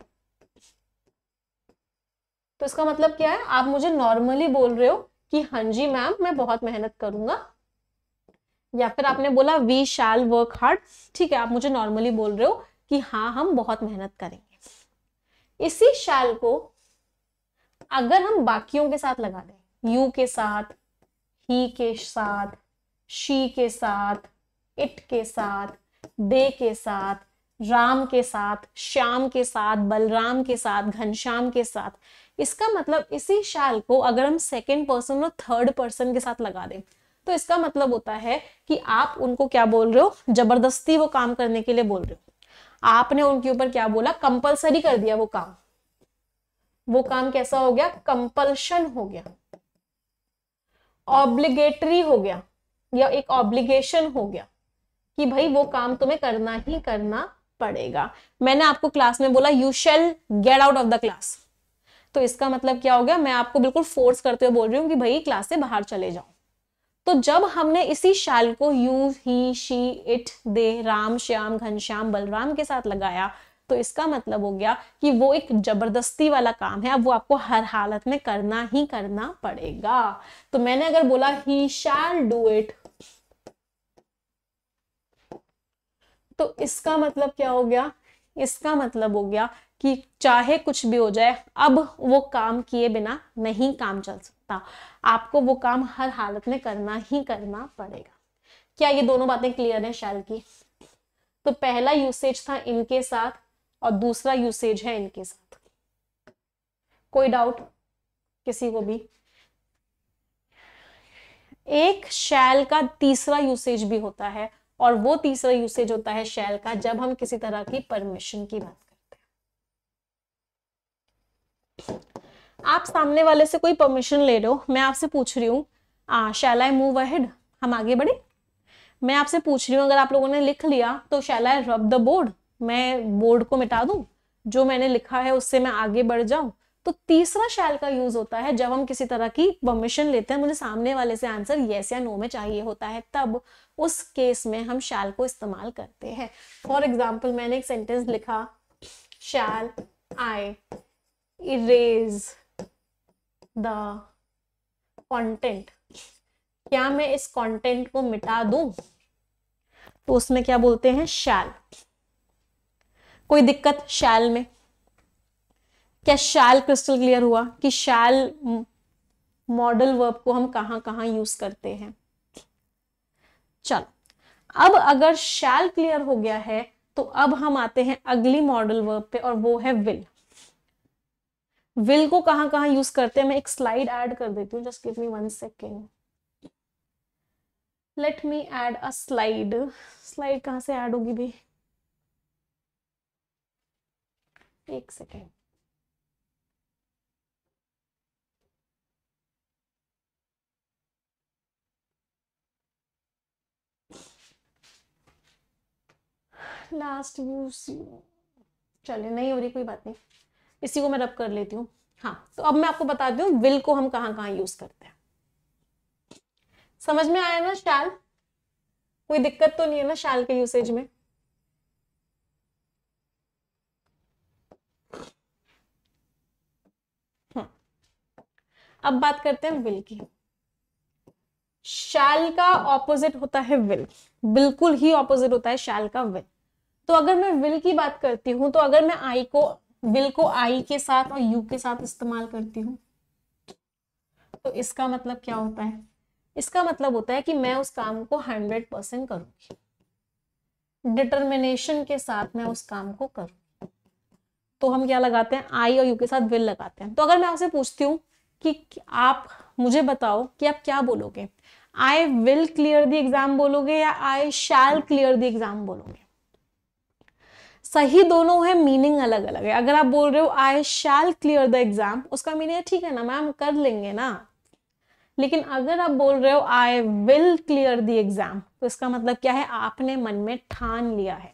तो इसका मतलब क्या है आप मुझे नॉर्मली बोल रहे हो कि हाँ जी मैम मैं बहुत मेहनत करूंगा या फिर आपने बोला वी शैल वर्क हार्ड ठीक है आप मुझे नॉर्मली बोल रहे हो कि हाँ हम बहुत मेहनत करेंगे इसी शैल को अगर हम बाकियों के साथ लगा दें यू के साथ ही के साथ शी के साथ इट के साथ दे के साथ राम के साथ श्याम के साथ बलराम के साथ घनश्याम के साथ इसका मतलब इसी शाल को अगर हम सेकेंड पर्सन और थर्ड पर्सन के साथ लगा दें तो इसका मतलब होता है कि आप उनको क्या बोल रहे हो जबरदस्ती वो काम करने के लिए बोल रहे हो आपने उनके ऊपर क्या बोला कंपल्सरी कर दिया वो काम वो काम कैसा हो गया कंपल्शन हो गया ऑब्लिगेटरी हो गया या एक ऑब्लिगेशन हो गया कि भाई वो काम तुम्हें करना ही करना पड़ेगा मैंने आपको क्लास में बोला you shall get out of the class तो इसका मतलब क्या हो गया मैं आपको बिल्कुल फोर्स करते हुए बोल रही हूँ कि भाई क्लास से बाहर चले जाओ तो जब हमने इसी शाल को you he she it they Ram Shyam Ghanshyam Balram के साथ लगाया तो इसका मतलब हो गया कि वो एक जबरदस्ती वाला काम है अब वो आपको हर हालत में करना ही करना पड़ेगा तो मैंने अगर बोला ही शैल डू इट तो इसका मतलब क्या हो गया इसका मतलब हो गया कि चाहे कुछ भी हो जाए अब वो काम किए बिना नहीं काम चल सकता सकता आपको वो काम हर हालत में करना ही करना पड़ेगा क्या ये दोनों बातें क्लियर है शैल की तो पहला यूसेज था इनके साथ और दूसरा यूसेज है इनके साथ कोई डाउट किसी को भी एक शैल का तीसरा यूसेज भी होता है और वो तीसरा यूसेज होता है शैल का जब हम किसी तरह की परमिशन की बात करते हैं आप सामने वाले से कोई परमिशन ले लो मैं आपसे पूछ रही हूँ शैल आई मूव अहेड हम आगे बढ़े मैं आपसे पूछ रही हूँ अगर आप लोगों ने लिख लिया तो शैल आई रब द बोर्ड मैं बोर्ड को मिटा दूँ जो मैंने लिखा है उससे मैं आगे बढ़ जाऊँ तो तीसरा शैल का यूज होता है जब हम किसी तरह की परमिशन लेते हैं मुझे सामने वाले से आंसर येस या नो में चाहिए होता है तब उस केस में हम शैल को इस्तेमाल करते हैं फॉर एग्जाम्पल मैंने एक सेंटेंस लिखा shall I erase the content क्या मैं इस कंटेंट को मिटा दूं तो उसमें क्या बोलते हैं शैल कोई दिक्कत शैल में क्या शैल क्रिस्टल क्लियर हुआ कि शैल मॉडल वर्ब को हम कहां कहां यूज करते हैं चलो अब अगर शैल क्लियर हो गया है तो अब हम आते हैं अगली मॉडल वर्ब पे और वो है विल विल को कहाँ कहाँ यूज करते हैं मैं एक स्लाइड ऐड कर देती हूँ just give me one second let me add a slide slide कहाँ से ऐड होगी भी एक सेकेंड लास्ट यूज चलिए नहीं हो रही कोई बात नहीं इसी को मैं रब कर लेती हूँ हाँ तो अब मैं आपको बता दू विल को हम कहाँ कहाँ यूज करते हैं समझ में आया ना शाल कोई दिक्कत तो नहीं है ना शाल के यूसेज में हम्म। अब बात करते हैं विल की शाल का ऑपोजिट होता है विल बिल्कुल ही ऑपोजिट होता है शाल का विल तो अगर मैं विल की बात करती हूं तो अगर मैं आई को विल को आई के साथ और यू के साथ इस्तेमाल करती हूँ तो इसका मतलब क्या होता है इसका मतलब होता है कि मैं उस काम को हंड्रेड परसेंट करूंगी डिटर्मिनेशन के साथ मैं उस काम को करूंगी तो हम क्या लगाते हैं आई और यू के साथ विल लगाते हैं तो अगर मैं आपसे पूछती हूँ कि आप मुझे बताओ कि आप क्या बोलोगे I will clear the exam बोलोगे या I shall clear the exam बोलोगे सही दोनों है मीनिंग अलग अलग है अगर आप बोल रहे हो I shall clear the exam उसका मीनिंग है ठीक है ना मैम कर लेंगे ना लेकिन अगर आप बोल रहे हो I will clear the exam तो इसका मतलब क्या है आपने मन में ठान लिया है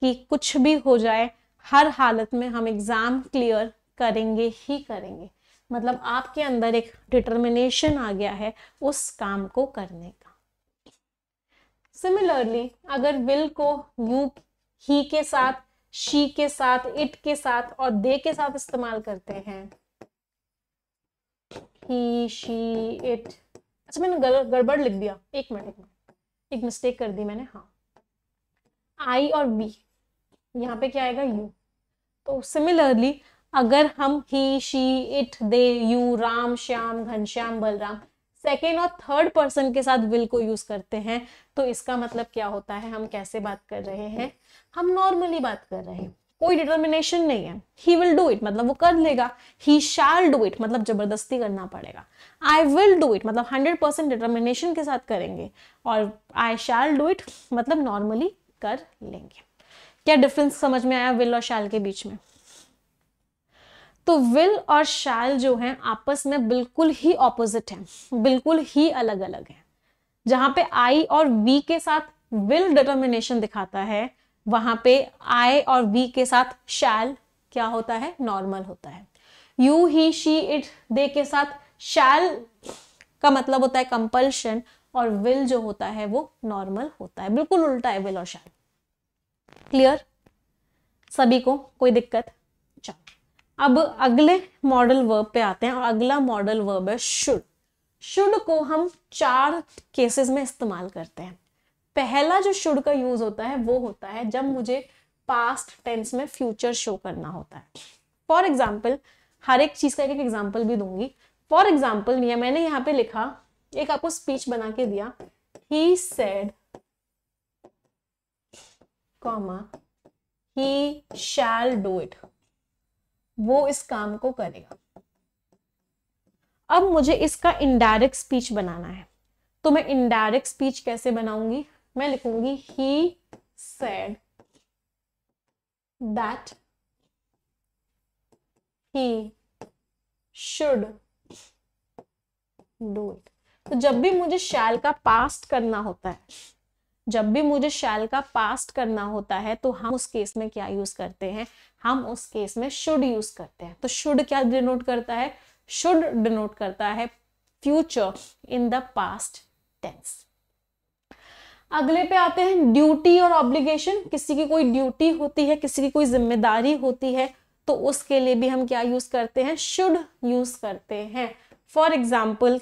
कि कुछ भी हो जाए हर हालत में हम एग्जाम क्लियर करेंगे ही करेंगे मतलब आपके अंदर एक डिटर्मिनेशन आ गया है उस काम को करने का सिमिलरली अगर विल को यू ही के साथ शी के साथ इट के साथ और दे के साथ इस्तेमाल करते हैं ही शी इट अच्छा मैंने गड़बड़ लिख दिया एक मिनट एक मिनट एक मिस्टेक कर दी मैंने हाँ आई और वी यहाँ पे क्या आएगा यू तो सिमिलरली अगर हम he she it they you Ram Shyam Ghanshyam Balram second और थर्ड पर्सन के साथ विल को यूज करते हैं तो इसका मतलब क्या होता है हम कैसे बात कर रहे हैं हम नॉर्मली बात कर रहे हैं कोई डिटर्मिनेशन नहीं है ही विल डू इट मतलब वो कर लेगा ही शाल डू इट मतलब जबरदस्ती करना पड़ेगा आई विल डू इट मतलब हंड्रेड परसेंट डिटर्मिनेशन के साथ करेंगे और आई शाल डू इट मतलब नॉर्मली कर लेंगे क्या डिफरेंस समझ में आया विल और शाल के बीच में तो विल और शैल जो हैं आपस में बिल्कुल ही ऑपोजिट हैं बिल्कुल ही अलग अलग हैं जहां पे आई और वी के साथ विल डिटर्मिनेशन दिखाता है वहां पे आई और वी के साथ शैल क्या होता है नॉर्मल होता है you he she it they के साथ शैल का मतलब होता है कंपल्शन और विल जो होता है वो नॉर्मल होता है बिल्कुल उल्टा है विल और शैल क्लियर सभी को कोई दिक्कत अब अगले मॉडल वर्ब पे आते हैं और अगला मॉडल वर्ब है शुड शुड को हम चार केसेस में इस्तेमाल करते हैं पहला जो शुड का यूज होता है वो होता है जब मुझे पास्ट टेंस में फ्यूचर शो करना होता है फॉर एग्जाम्पल हर एक चीज़ का एक एग्जाम्पल भी दूंगी फॉर एग्जाम्पल मैंने यहाँ पे लिखा एक आपको स्पीच बना के दिया he said comma he shall do it वो इस काम को करेगा अब मुझे इसका इनडायरेक्ट स्पीच बनाना है तो मैं इनडायरेक्ट स्पीच कैसे बनाऊंगी मैं लिखूंगी he said that he should do it तो जब भी मुझे शैल का पास्ट करना होता है जब भी मुझे शैल का पास्ट करना होता है तो हम उस केस में क्या यूज करते हैं हम उस केस में शुड यूज करते हैं तो शुड क्या डिनोट करता है शुड डिनोट करता है future in the past tense अगले पे आते हैं ड्यूटी और ऑब्लिगेशन किसी की कोई ड्यूटी होती है किसी की कोई जिम्मेदारी होती है तो उसके लिए भी हम क्या यूज करते हैं शुड यूज करते हैं फॉर एग्जाम्पल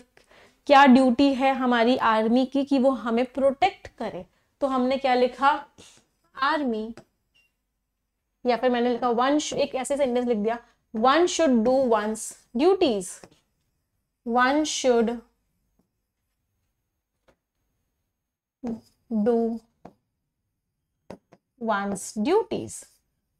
क्या ड्यूटी है हमारी आर्मी की कि वो हमें प्रोटेक्ट करे तो हमने क्या लिखा आर्मी या फिर मैंने लिखा वन एक ऐसे सेंटेंस लिख दिया one should do one's duties one should do one's duties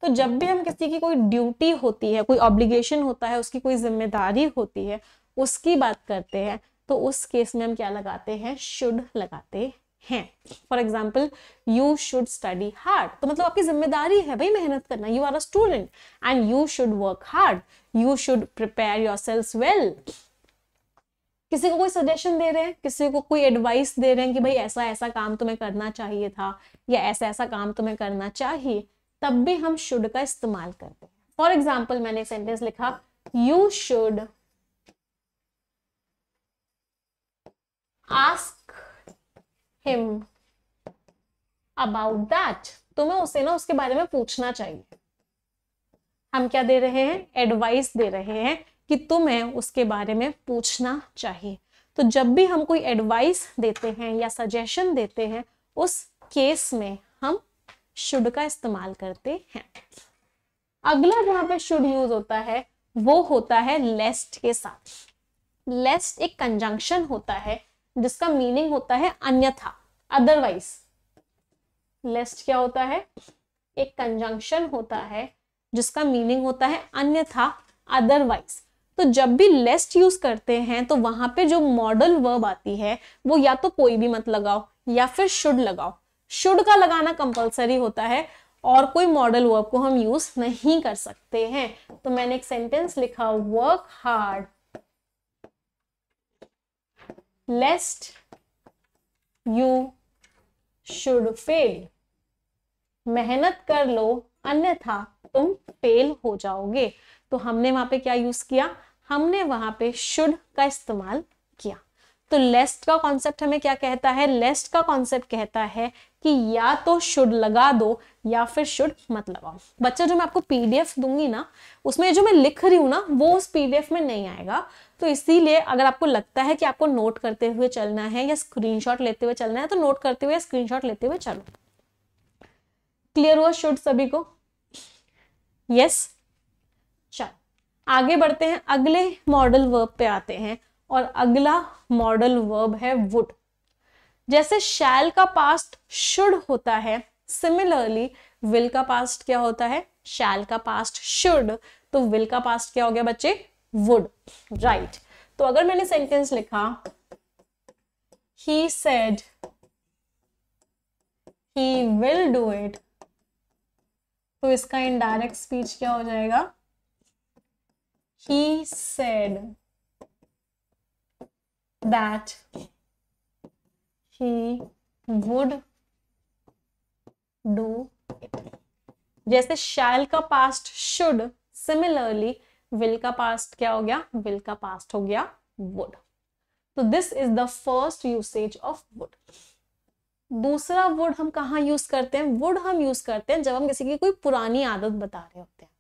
तो जब भी हम किसी की कोई ड्यूटी होती है कोई ऑब्लिगेशन होता है उसकी कोई जिम्मेदारी होती है उसकी बात करते हैं तो उस केस में हम क्या लगाते हैं शुड लगाते हैं for example you should study hard तो मतलब आपकी जिम्मेदारी है भाई मेहनत करना you are a student and you should work hard you should prepare yourself well किसी को कोई सजेशन दे रहे हैं किसी को कोई एडवाइस दे रहे हैं कि भाई ऐसा ऐसा काम तुम्हें करना चाहिए था या ऐसा ऐसा काम तुम्हें करना चाहिए तब भी हम शुड का इस्तेमाल करते हैं फॉर एग्जाम्पल मैंने एक सेंटेंस लिखा you should ask him about that तुम्हें उसे ना उसके बारे में पूछना चाहिए हम क्या दे रहे हैं एडवाइस दे रहे हैं कि तुम्हें उसके बारे में पूछना चाहिए तो जब भी हम कोई एडवाइस देते हैं या सजेशन देते हैं उस केस में हम शुड का इस्तेमाल करते हैं अगला जहां पे शुड यूज होता है वो होता है लेस्ट के साथ लेस्ट एक कंजंक्शन होता है जिसका मीनिंग होता है अन्यथा अदरवाइज लेस्ट क्या होता है एक कंजंक्शन होता है जिसका मीनिंग होता है अन्यथा अदरवाइज तो जब भी लेस्ट यूज करते हैं तो वहां पे जो मॉडल वर्ब आती है वो या तो कोई भी मत लगाओ या फिर शुड लगाओ शुड का लगाना कंपलसरी होता है और कोई मॉडल वर्ब को हम यूज नहीं कर सकते हैं तो मैंने एक सेंटेंस लिखा work hard lest you should fail मेहनत कर लो अन्यथा तुम फेल हो जाओगे तो हमने वहां पे क्या यूज किया हमने वहां पे शुड का इस्तेमाल किया तो लेस्ट का कॉन्सेप्ट हमें क्या कहता है लेस्ट का कॉन्सेप्ट कहता है कि या तो शुड लगा दो या फिर शुड मत लगाओ बच्चा जो मैं आपको पीडीएफ दूंगी ना उसमें जो मैं लिख रही हूँ ना वो उस पीडीएफ में नहीं आएगा तो इसीलिए अगर आपको लगता है कि आपको नोट करते हुए चलना है या स्क्रीनशॉट लेते हुए चलना है तो नोट करते हुए स्क्रीनशॉट लेते हुए चलो क्लियर हुआ शुड सभी को यस yes? आगे बढ़ते हैं अगले मॉडल वर्ब पे आते हैं और अगला मॉडल वर्ब है वुड जैसे शैल का पास्ट शुड होता है सिमिलरली विल का पास्ट क्या होता है शैल का पास्ट शुड तो विल का पास्ट क्या हो गया बच्चे वुड राइट तो अगर मैंने सेंटेंस लिखा he said he will do it तो इसका इनडायरेक्ट स्पीच क्या हो जाएगा he said that he would do जैसे शैल का पास्ट शुड सिमिलरली विल का पास्ट क्या हो गया विल का पास्ट हो गया वुड तो this is the first usage of would दूसरा वुड हम कहा यूज करते हैं वुड हम यूज करते हैं जब हम किसी की कोई पुरानी आदत बता रहे होते हैं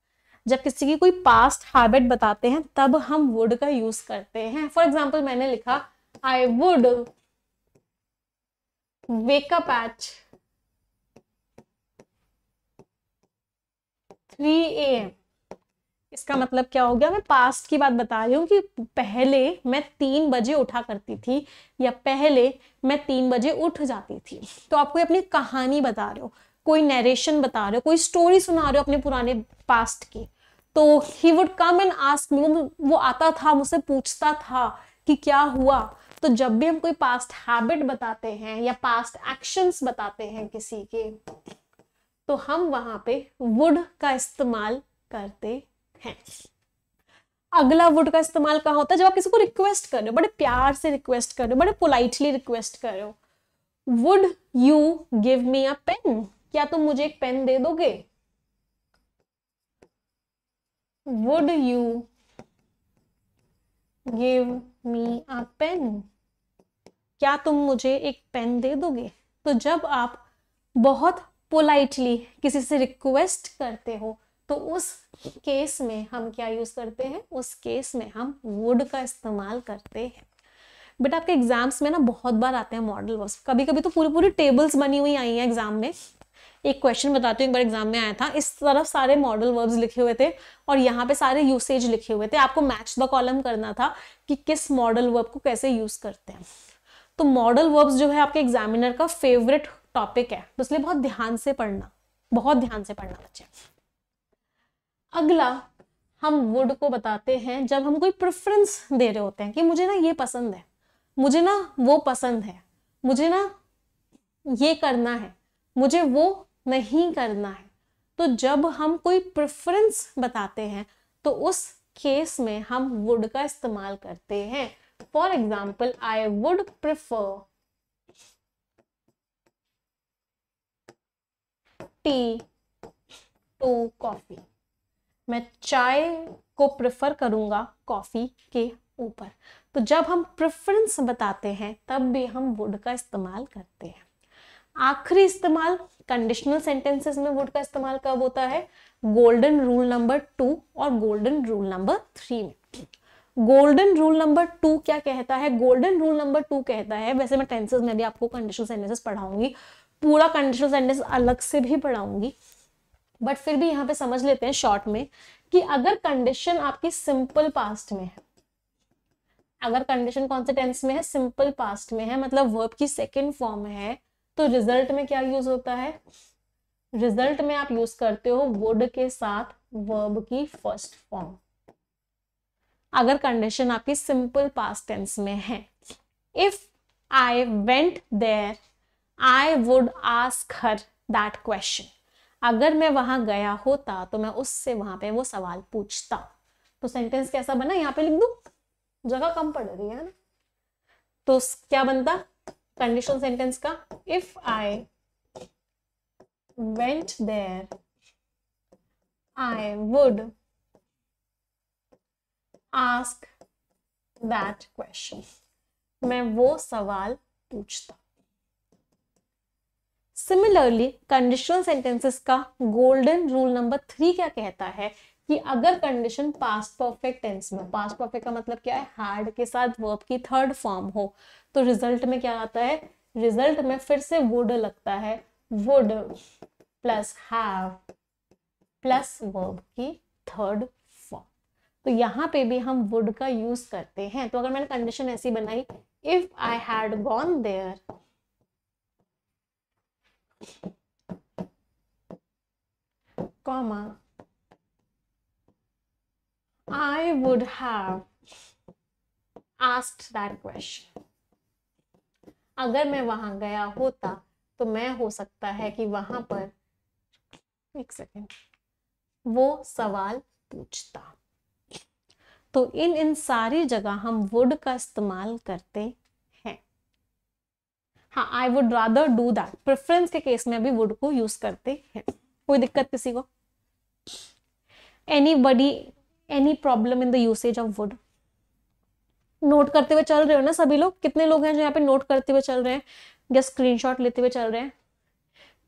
जब किसी की कोई पास्ट हैबिट बताते हैं तब हम वुड का यूज करते हैं फॉर एग्जाम्पल मैंने लिखा I would wake up H three A M इसका मतलब क्या हो गया मैं पास्ट की बात बता रही हूँ कि पहले मैं तीन बजे उठा करती थी या पहले मैं तीन बजे उठ जाती थी तो आप कोई अपनी कहानी बता रहे हो कोई नरेशन बता रहे हो कोई स्टोरी सुना रहे हो अपने पुराने पास्ट की तो he would come and ask me वो आता था मुझसे पूछता था कि क्या हुआ तो जब भी हम कोई पास्ट हैबिट बताते हैं या पास्ट एक्शंस बताते हैं किसी के तो हम वहां पे वुड का इस्तेमाल करते अगला वुड का इस्तेमाल कहाँ होता है जब आप किसी को रिक्वेस्ट कर रहे हो बड़े प्यार से रिक्वेस्ट कर रहे हो बड़े पोलाइटली रिक्वेस्ट कर रहे हो would you give me a pen क्या तुम मुझे एक पेन दे दोगे would you give me a pen क्या तुम मुझे एक पेन दे दोगे तो जब आप बहुत पोलाइटली किसी से रिक्वेस्ट करते हो तो उस केस में हम क्या यूज़ करते हैं उस केस में हम वुड का इस्तेमाल करते हैं बट आपके एग्जाम्स में ना बहुत बार आते हैं मॉडल वर्ब्स कभी कभी तो पूरी पूरी टेबल्स बनी हुई आई हैं एग्जाम में एक क्वेश्चन बताती हूँ एक बार एग्जाम में आया था इस तरफ सारे मॉडल वर्ब्स लिखे हुए थे और यहाँ पे सारे यूसेज लिखे हुए थे आपको मैच द कॉलम करना था कि किस मॉडल वर्ब को कैसे यूज़ करते हैं तो मॉडल वर्ब्स जो है आपके एग्जामिनर का फेवरेट टॉपिक है तो इसलिए बहुत ध्यान से पढ़ना बहुत ध्यान से पढ़ना बच्चे अगला हम वुड को बताते हैं जब हम कोई प्रेफरेंस दे रहे होते हैं कि मुझे ना ये पसंद है मुझे ना वो पसंद है मुझे ना ये करना है मुझे वो नहीं करना है तो जब हम कोई प्रेफरेंस बताते हैं तो उस केस में हम वुड का इस्तेमाल करते हैं for example I would prefer tea to coffee मैं चाय को प्रेफर करूँगा कॉफ़ी के ऊपर तो जब हम प्रेफरेंस बताते हैं तब भी हम वुड का इस्तेमाल करते हैं आखिरी इस्तेमाल कंडीशनल सेंटेंसेस में वुड का इस्तेमाल कब होता है गोल्डन रूल नंबर टू और गोल्डन रूल नंबर थ्री में गोल्डन रूल नंबर टू क्या कहता है गोल्डन रूल नंबर टू कहता है वैसे मैं टेंसेज में भी आपको कंडीशनल सेंटेंसेस पढ़ाऊंगी पूरा कंडीशनल सेंटेंस अलग से भी पढ़ाऊंगी बट फिर भी यहाँ पे समझ लेते हैं शॉर्ट में कि अगर कंडीशन आपकी सिंपल पास्ट में है अगर कंडीशन कौन से टेंस में है सिंपल पास्ट में है मतलब वर्ब की सेकेंड फॉर्म है तो रिजल्ट में क्या यूज होता है रिजल्ट में आप यूज करते हो वुड के साथ वर्ब की फर्स्ट फॉर्म अगर कंडीशन आपकी सिंपल पास्ट टेंस में है if I went there I would ask her that question अगर मैं वहां गया होता तो मैं उससे वहां पे वो सवाल पूछता तो सेंटेंस कैसा बना यहाँ पे लिख दू जगह कम पड़ रही है ना तो क्या बनता कंडीशन सेंटेंस का if I went there I would ask that question मैं वो सवाल पूछता सिमिलरली कंडीशनल सेंटेंसेस का गोल्डन रूल नंबर थ्री क्या कहता है कि अगर कंडीशन पास्ट परफेक्ट टेंस में पास्ट परफेक्ट का मतलब क्या है हार्ड के साथ वर्ब की थर्ड फॉर्म हो तो रिजल्ट में क्या आता है रिजल्ट में फिर से वुड लगता है would plus have plus verb की थर्ड फॉर्म तो यहाँ पे भी हम वुड का यूज करते हैं तो अगर मैंने कंडीशन ऐसी बनाई if I had gone there comma I would have asked that question. अगर मैं वहां गया होता तो मैं हो सकता है कि वहां पर एक सेकेंड वो सवाल पूछता तो इन इन सारी जगह हम वुड का इस्तेमाल करते हाँ I would rather do that preference के केस में भी वुड को यूज करते हैं कोई दिक्कत किसी को anybody any problem in the usage of would note करते हुए चल रहे हो ना सभी लोग कितने लोग हैं जो यहाँ पे नोट करते हुए चल रहे हैं या स्क्रीनशॉट लेते हुए चल रहे हैं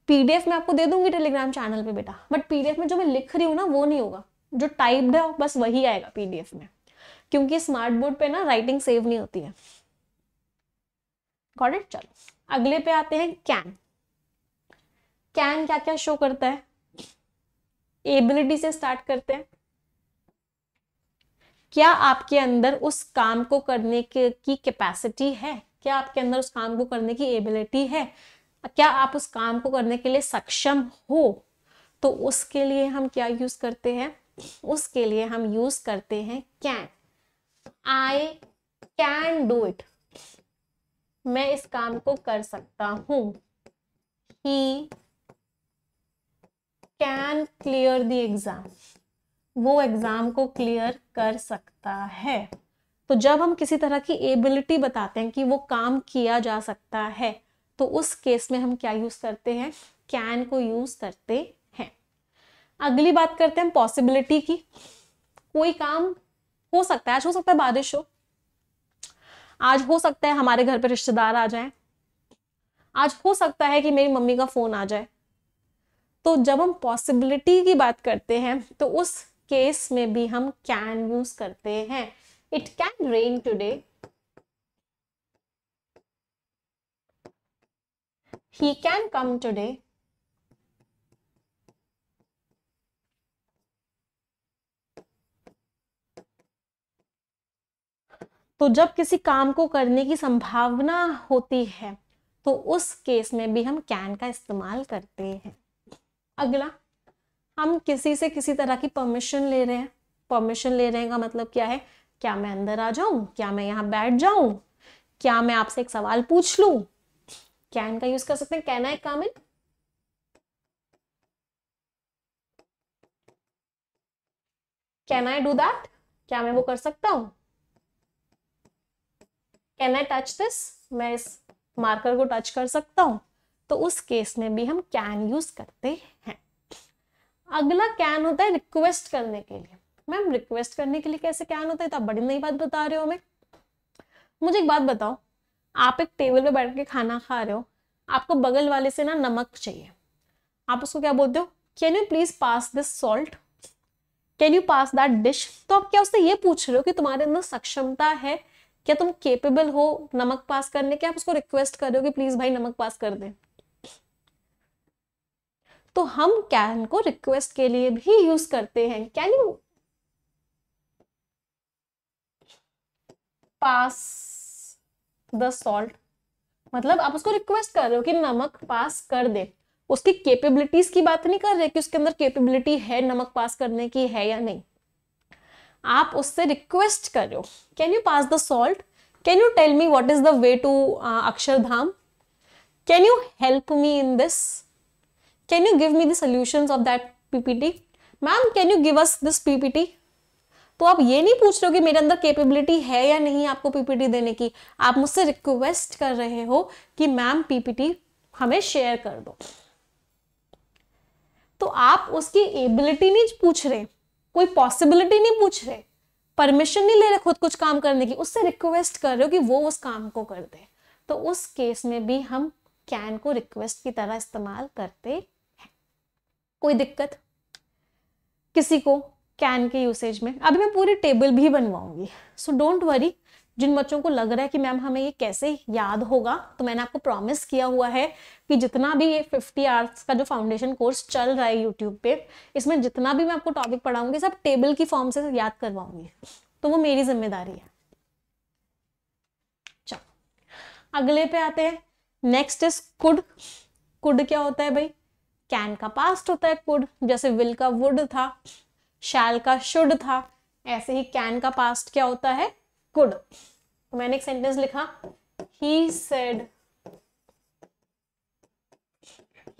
पीडीएफ में आपको दे दूंगी टेलीग्राम चैनल पे बेटा बट पीडीएफ में जो मैं लिख रही हूँ ना वो नहीं होगा जो टाइप्ड है बस वही आएगा पीडीएफ में क्योंकि स्मार्ट बोर्ड पे ना राइटिंग सेव नहीं होती है इट चलो अगले पे आते हैं कैन कैन क्या क्या शो करता है एबिलिटी से स्टार्ट करते हैं क्या आपके अंदर उस काम को करने के, की कैपेसिटी है क्या आपके अंदर उस काम को करने की एबिलिटी है क्या आप उस काम को करने के लिए सक्षम हो तो उसके लिए हम क्या यूज करते हैं उसके लिए हम यूज करते हैं can I can do it मैं इस काम को कर सकता हूं he can clear the exam वो एग्जाम को क्लियर कर सकता है तो जब हम किसी तरह की एबिलिटी बताते हैं कि वो काम किया जा सकता है तो उस केस में हम क्या यूज करते हैं कैन को यूज करते हैं अगली बात करते हैं पॉसिबिलिटी की कोई काम हो सकता है आज हो सकता है बारिश हो आज हो सकता है हमारे घर पर रिश्तेदार आ जाए आज हो सकता है कि मेरी मम्मी का फोन आ जाए तो जब हम पॉसिबिलिटी की बात करते हैं तो उस केस में भी हम कैन यूज करते हैं it can rain today he can come today तो जब किसी काम को करने की संभावना होती है तो उस केस में भी हम कैन का इस्तेमाल करते हैं अगला हम किसी से किसी तरह की परमिशन ले रहे हैं परमिशन ले रहे हैं का मतलब क्या है क्या मैं अंदर आ जाऊं क्या मैं यहाँ बैठ जाऊं क्या मैं आपसे एक सवाल पूछ लू कैन का यूज कर सकते हैं can I come in can I do that क्या मैं वो कर सकता हूं कैन आई टच दिस मैं इस मार्कर को टच कर सकता हूँ तो उस केस में भी हम कैन यूज करते हैं अगला कैन होता है रिक्वेस्ट करने के लिए मैम रिक्वेस्ट करने के लिए कैसे कैन होता है तो आप बड़ी नई बात बता रहे हो हमें मुझे एक बात बताओ आप एक टेबल पे बैठ के खाना खा रहे हो आपको बगल वाले से ना नमक चाहिए आप उसको क्या बोलते हो can you please pass this salt can you pass that dish तो आप क्या उससे ये पूछ रहे हो कि तुम्हारे अंदर सक्षमता है क्या तुम केपेबल हो नमक पास करने के आप उसको रिक्वेस्ट कर रहे हो कि प्लीज भाई नमक पास कर दे तो हम कैन को रिक्वेस्ट के लिए भी यूज करते हैं can you pass the salt मतलब आप उसको रिक्वेस्ट कर रहे हो कि नमक पास कर दे उसकी कैपेबिलिटीज की बात नहीं कर रहे कि उसके अंदर कैपेबिलिटी है नमक पास करने की है या नहीं आप उससे रिक्वेस्ट कर रहे हो can you pass the salt can you tell me what is the way to Akshardham can you help me in this can you give me the solution of that PPT ma'am can you give us this PPT तो आप ये नहीं पूछ रहे हो कि मेरे अंदर कैपेबिलिटी है या नहीं आपको पीपीटी देने की आप मुझसे रिक्वेस्ट कर रहे हो कि मैम पीपीटी हमें शेयर कर दो तो आप उसकी एबिलिटी नहीं पूछ रहे कोई पॉसिबिलिटी नहीं पूछ रहे परमिशन नहीं ले रहे खुद कुछ काम करने की उससे रिक्वेस्ट कर रहे हो कि वो उस काम को कर दे तो उस केस में भी हम कैन को रिक्वेस्ट की तरह इस्तेमाल करते हैं कोई दिक्कत किसी को कैन के यूसेज में अभी मैं पूरी टेबल भी बनवाऊंगी सो डोंट वरी जिन बच्चों को लग रहा है कि मैम हमें ये कैसे याद होगा तो मैंने आपको प्रॉमिस किया हुआ है कि जितना भी ये फिफ्टी आर्ट्स का जो फाउंडेशन कोर्स चल रहा है यूट्यूब पे इसमें जितना भी मैं आपको टॉपिक पढ़ाऊंगी सब टेबल की फॉर्म से याद करवाऊंगी तो वो मेरी जिम्मेदारी है चलो अगले पे आते हैं नेक्स्ट इज कुड कुड क्या होता है भाई कैन का पास्ट होता है कुड जैसे विल का वुड था शैल का शुड था ऐसे ही कैन का पास्ट क्या होता है गुड तो मैंने एक सेंटेंस लिखा he said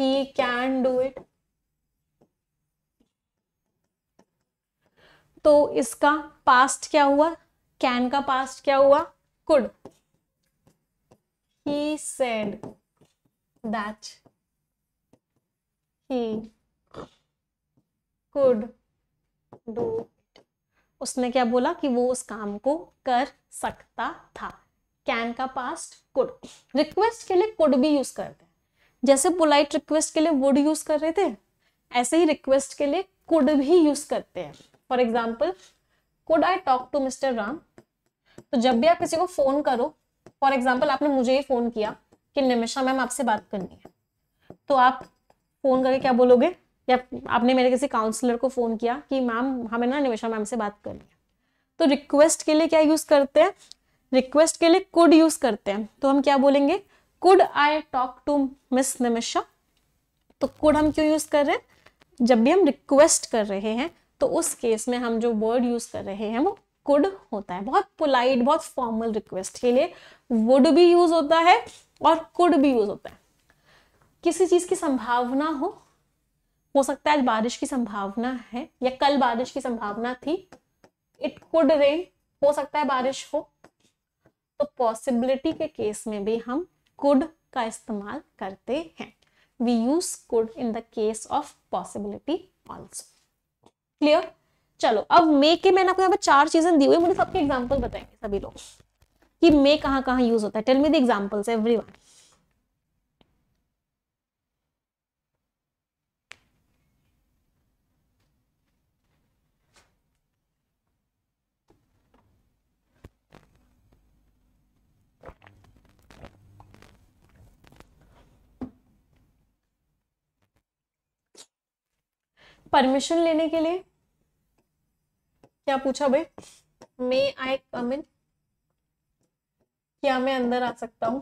he can do it तो इसका पास्ट क्या हुआ कैन का पास्ट क्या हुआ could he said that he could do उसने क्या बोला कि वो उस काम को कर सकता था कैन का पास्ट कुड रिक्वेस्ट के लिए कुड भी यूज करते हैं जैसे पोलाइट रिक्वेस्ट के लिए वुड यूज कर रहे थे ऐसे ही रिक्वेस्ट के लिए कुड भी यूज करते हैं for example could I talk to mister Ram तो जब भी आप किसी को फोन करो फॉर एग्जाम्पल आपने मुझे ही फोन किया कि निमिषा मैम आपसे बात करनी है तो आप फोन करके क्या बोलोगे या आपने मेरे किसी काउंसलर को फ़ोन किया कि मैम हमें ना निमिषा मैम से बात करनी है तो रिक्वेस्ट के लिए क्या यूज़ करते हैं रिक्वेस्ट के लिए कुड यूज़ करते हैं तो हम क्या बोलेंगे could I talk to miss Nimisha तो कुड हम क्यों यूज़ कर रहे हैं जब भी हम रिक्वेस्ट कर रहे हैं तो उस केस में हम जो वर्ड यूज़ कर रहे हैं वो कुड होता है बहुत पोलाइट बहुत फॉर्मल रिक्वेस्ट के लिए वुड भी यूज़ होता है और कुड भी यूज़ होता है किसी चीज़ की संभावना हो हो सकता है आज बारिश की संभावना है या कल बारिश की संभावना थी इट कुड रेन हो सकता है बारिश हो तो पॉसिबिलिटी के केस में भी हम कुड का इस्तेमाल करते हैं we use could in the case of possibility also clear चलो अब मे के मैंने आपको यहाँ पर चार चीजें दी हुई मुझे सबके एग्जाम्पल बताएंगे सभी लोग कि मे कहाँ कहाँ यूज होता है tell me the examples every one permission लेने के लिए क्या पूछा भाई मे आई कम इन क्या मैं अंदर आ सकता हूं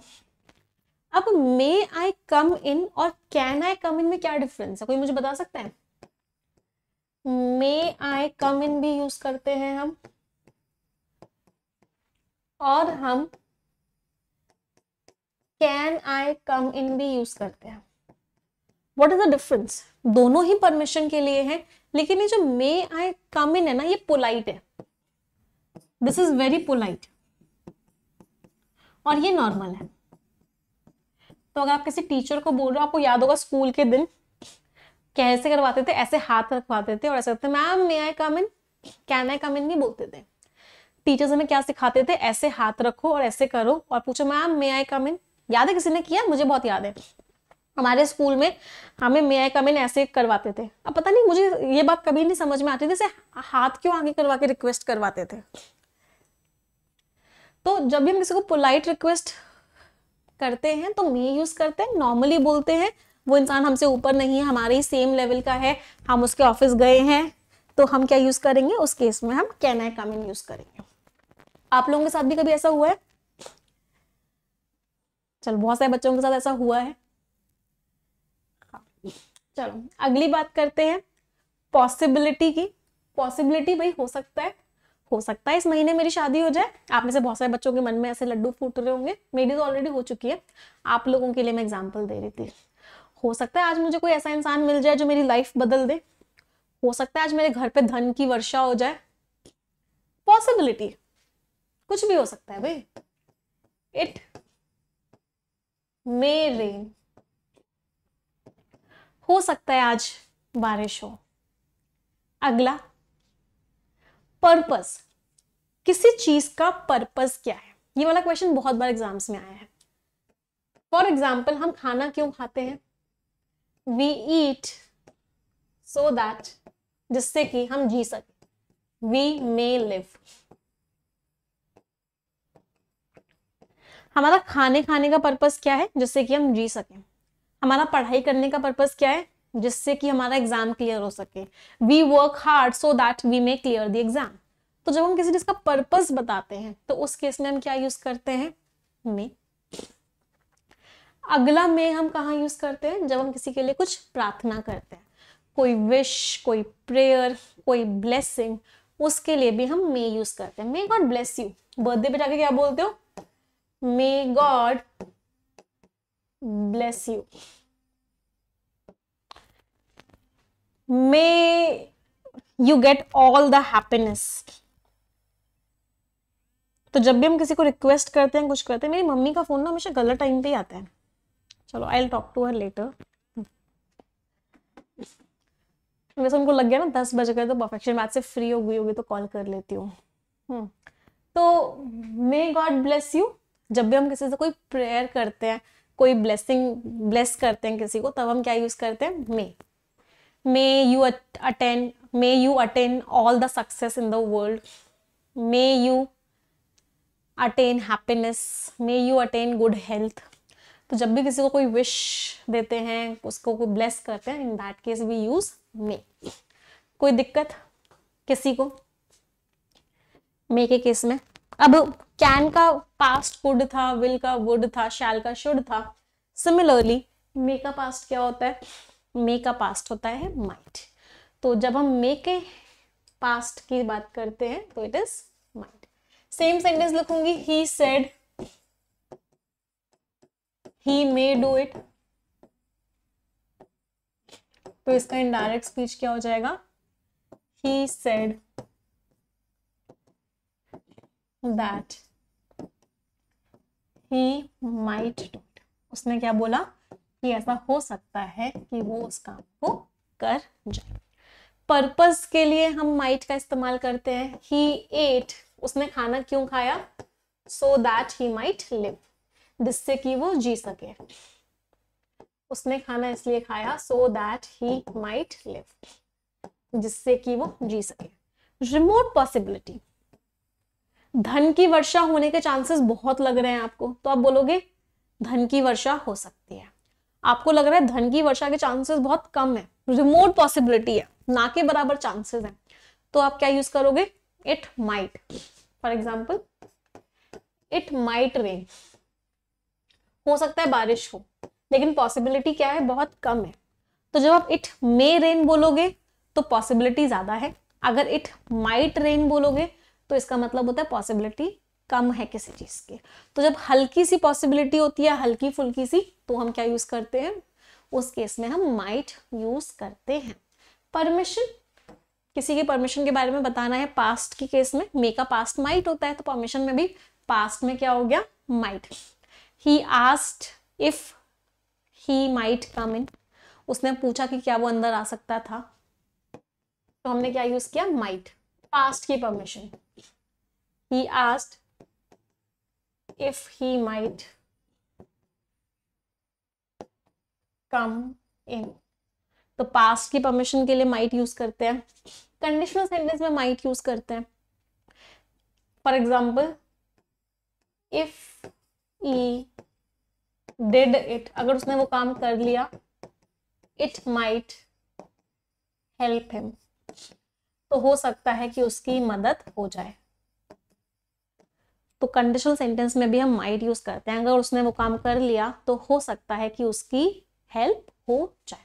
अब मे आई कम इन और कैन आई कम इन में क्या डिफरेंस है कोई मुझे बता सकता है मे आई कम इन भी यूज करते हैं हम और हम कैन आई कम इन भी यूज करते हैं व्हाट इज द डिफरेंस दोनों ही परमिशन के लिए है लेकिन ये जो मे आई कम इन है ना ये पोलाइट है दिस इज वेरी पोलाइट और ये नॉर्मल है तो अगर आप किसी टीचर को बोल रहे हो आपको याद होगा स्कूल के दिन कैसे करवाते थे ऐसे हाथ रखवाते थे और ऐसे करते ma'am may I come in can I come इन नहीं बोलते थे टीचर्स हमें क्या सिखाते थे ऐसे हाथ रखो और ऐसे करो और पूछो मैम मे आई कम इन याद है किसी ने किया मुझे बहुत याद है हमारे स्कूल में हमें मे आई कम इन ऐसे करवाते थे अब पता नहीं मुझे ये बात कभी नहीं समझ में आती थी जैसे हाथ क्यों आगे करवा के रिक्वेस्ट करवाते थे तो जब भी हम किसी को पोलाइट रिक्वेस्ट करते हैं तो मे यूज करते हैं नॉर्मली बोलते हैं वो इंसान हमसे ऊपर नहीं है हमारे ही सेम लेवल का है हम उसके ऑफिस गए हैं तो हम क्या यूज करेंगे उस केस में हम can I come in use करेंगे आप लोगों के साथ भी कभी ऐसा हुआ है चल बहुत सारे बच्चों के साथ ऐसा हुआ है चलो अगली बात करते हैं पॉसिबिलिटी की पॉसिबिलिटी भाई हो सकता है हो सकता है इस महीने मेरी शादी हो जाए आप में से बहुत सारे बच्चों के मन में ऐसे लड्डू फूट रहे होंगे मेरी तो ऑलरेडी हो चुकी है आप लोगों के लिए मैं एग्जाम्पल दे रही थी हो सकता है आज मुझे कोई ऐसा इंसान मिल जाए जो मेरी लाइफ बदल दे हो सकता है आज मेरे घर पे धन की वर्षा हो जाए पॉसिबिलिटी कुछ भी हो सकता है भाई इट मे रेन हो सकता है आज बारिश हो अगला पर्पस किसी चीज का पर्पस क्या है ये वाला क्वेश्चन बहुत बार एग्जाम्स में आया है फॉर एग्जाम्पल हम खाना क्यों खाते हैं वी ईट सो दैट जिससे कि हम जी सके वी मे लिव हमारा खाने खाने का पर्पस क्या है जिससे कि हम जी सकें हमारा पढ़ाई करने का पर्पज क्या है जिससे कि हमारा एग्जाम क्लियर हो सके we work hard so that we may clear the exam तो जब हम किसी चीज का पर्पज बताते हैं तो उस केस में हम क्या यूज करते हैं मे अगला मे हम कहा यूज करते हैं जब हम किसी के लिए कुछ प्रार्थना करते हैं कोई विश कोई प्रेयर कोई ब्लेसिंग उसके लिए भी हम मे यूज करते हैं may God bless you birthday पे जाके क्या बोलते हो may God bless you may you get all the happiness तो जब भी हम किसी को रिक्वेस्ट करते हैं कुछ करते हैं मेरी मम्मी का फोन ना हमेशा गलत टाइम पे ही आता है चलो I talk to her later वैसे उनको लग गया ना दस बज गए तो परफेक्शन मैथ से फ्री हो गई होगी तो कॉल कर लेती हूँ हम्म। तो मे गॉड ब्लेस यू जब भी हम किसी से कोई प्रेयर करते हैं कोई ब्लेसिंग ब्लेस करते हैं किसी को तब हम क्या यूज करते हैं may may you attend may you attend all the success in the world may you attain happiness may you attain good health तो जब भी किसी को कोई विश देते हैं उसको कोई ब्लेस करते हैं in that case we use may कोई दिक्कत किसी को मे के केस में अब कैन का पास्ट वुड था विल का वुड था शैल का शुड था सिमिलरली मे का पास्ट क्या होता है मे का पास्ट होता है माइट तो जब हम मे के पास्ट की बात करते हैं तो it is might same sentence लिखूंगी he said he may do it तो इसका इनडायरेक्ट स्पीच क्या हो जाएगा he said that he might do it उसने क्या बोला कि ऐसा हो सकता है कि वो उस काम को कर जाए पर्पज के लिए हम माइट का इस्तेमाल करते हैं ही एट उसने खाना क्यों खाया so that he might live जिससे कि वो जी सके उसने खाना इसलिए खाया so that he might live जिससे कि वो जी सके रिमोट पॉसिबिलिटी धन की वर्षा होने के चांसेस बहुत लग रहे हैं आपको तो आप बोलोगे धन की वर्षा हो सकती है आपको लग रहा है धन की वर्षा के चांसेस बहुत कम है रिमोट पॉसिबिलिटी है ना के बराबर चांसेस है तो आप क्या यूज करोगे it might for example it might rain हो सकता है बारिश हो लेकिन पॉसिबिलिटी क्या है बहुत कम है तो जब आप इट मे रेन बोलोगे तो पॉसिबिलिटी ज्यादा है अगर इट माइट रेन बोलोगे तो इसका मतलब होता है पॉसिबिलिटी कम है किसी चीज़ की तो जब हल्की सी पॉसिबिलिटी होती है हल्की फुल्की सी तो हम क्या यूज़ करते हैं उस केस में हम माइट यूज़ करते हैं परमिशन किसी की परमिशन के बारे में बताना है पास्ट की केस में मेका पास्ट माइट होता है तो परमिशन में भी पास्ट में क्या हो गया might he asked if he might come in उसने पूछा कि क्या वो अंदर आ सकता था तो हमने क्या यूज किया माइट पास्ट की permission He asked if he might come in. तो पास्ट की परमिशन के लिए माइट यूज करते हैं कंडीशनल सेंटेंस में माइट यूज करते हैं for example if he did it अगर उसने वो काम कर लिया इट माइट हेल्प हिम तो हो सकता है कि उसकी मदद हो जाए तो कंडीशनल सेंटेंस में भी हम माइट यूज करते हैं अगर उसने वो काम कर लिया तो हो सकता है कि उसकी हेल्प हो जाए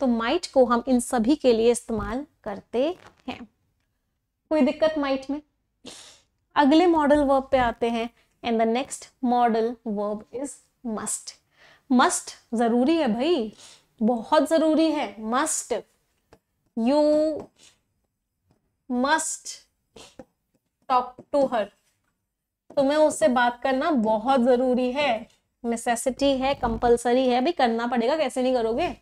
तो माइट को हम इन सभी के लिए इस्तेमाल करते हैं कोई दिक्कत माइट में अगले मॉडल वर्ब पे आते हैं and the next modal verb is must must जरूरी है भाई बहुत जरूरी है must you must talk to her तुम्हें उससे बात करना बहुत जरूरी है नेसेसिटी है कंपलसरी है भाई करना पड़ेगा कैसे नहीं करोगे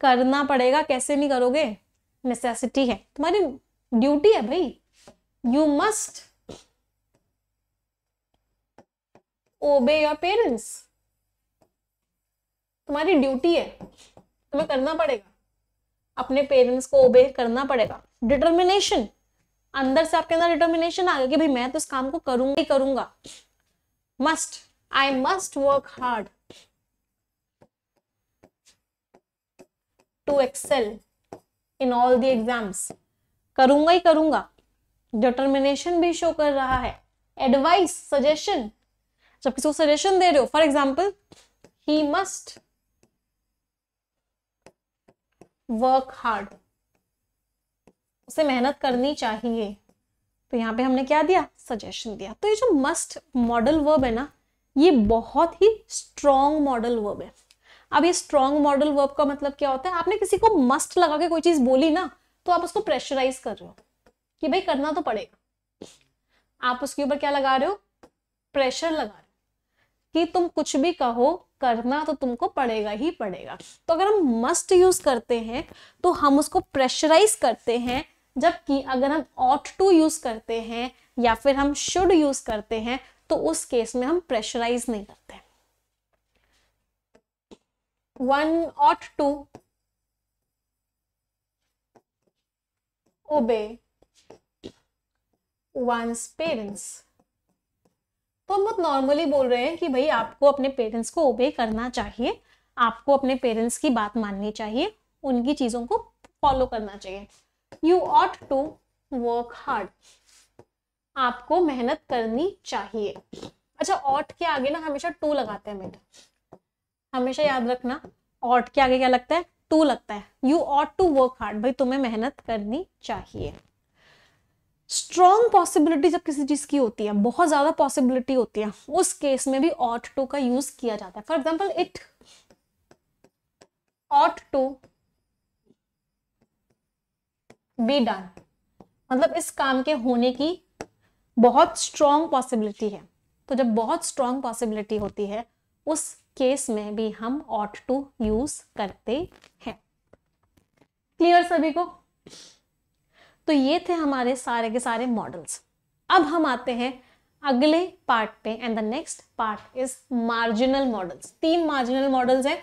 करना पड़ेगा कैसे नहीं करोगे नेसेसिटी है तुम्हारी ड्यूटी है भाई you must obey your parents तुम्हारी ड्यूटी है तुम्हें करना पड़ेगा अपने पेरेंट्स को ओबे करना पड़ेगा डिटर्मिनेशन अंदर से आपके अंदर डिटर्मिनेशन आ गया कि भाई मैं तो इस काम को करूंगा ही करूंगा must I must work hard to excel in all the exams करूंगा ही करूंगा डिटर्मिनेशन भी शो कर रहा है एडवाइस सजेशन जब किसी को सजेशन दे रहे हो for example he must work hard उसे मेहनत करनी चाहिए तो यहाँ पे हमने क्या दिया सजेशन दिया तो ये जो मस्ट मॉडल वर्ब है ना ये बहुत ही स्ट्रॉन्ग मॉडल वर्ब है अब ये स्ट्रॉन्ग मॉडल वर्ब का मतलब क्या होता है आपने किसी को मस्ट लगा के कोई चीज बोली ना तो आप उसको प्रेशराइज कर रहे हो कि भाई करना तो पड़ेगा आप उसके ऊपर क्या लगा रहे हो प्रेशर लगा रहे हो कि तुम कुछ भी कहो करना तो तुमको पड़ेगा ही पड़ेगा तो अगर हम मस्ट यूज करते हैं तो हम उसको प्रेशराइज करते हैं जबकि अगर हम ऑट टू यूज करते हैं या फिर हम शुड यूज करते हैं तो उस केस में हम प्रेशराइज नहीं करते one ought to obey one's parents तो हम बहुत नॉर्मली बोल रहे हैं कि भाई आपको अपने पेरेंट्स को ओबे करना चाहिए आपको अपने पेरेंट्स की बात माननी चाहिए उनकी चीज़ों को फॉलो करना चाहिए you ought to work hard आपको मेहनत करनी चाहिए अच्छा ऑट के आगे ना हमेशा टू लगाते हैं बेटा हमेशा याद रखना ऑट के आगे क्या लगता है टू लगता है you ought to work hard भाई तुम्हें मेहनत करनी चाहिए स्ट्रॉन्ग पॉसिबिलिटी जब किसी चीज की होती है बहुत ज्यादा पॉसिबिलिटी होती है उस केस में भी ऑट टू का यूज किया जाता है for example it ought to be done मतलब इस काम के होने की बहुत स्ट्रॉन्ग पॉसिबिलिटी है तो जब बहुत स्ट्रॉन्ग पॉसिबिलिटी होती है उस केस में भी हम ऑट टू यूज करते हैं क्लियर सभी को तो ये थे हमारे सारे के सारे मॉडल्स अब हम आते हैं अगले पार्ट पे and the next part is marginal modals तीन मार्जिनल मॉडल्स हैं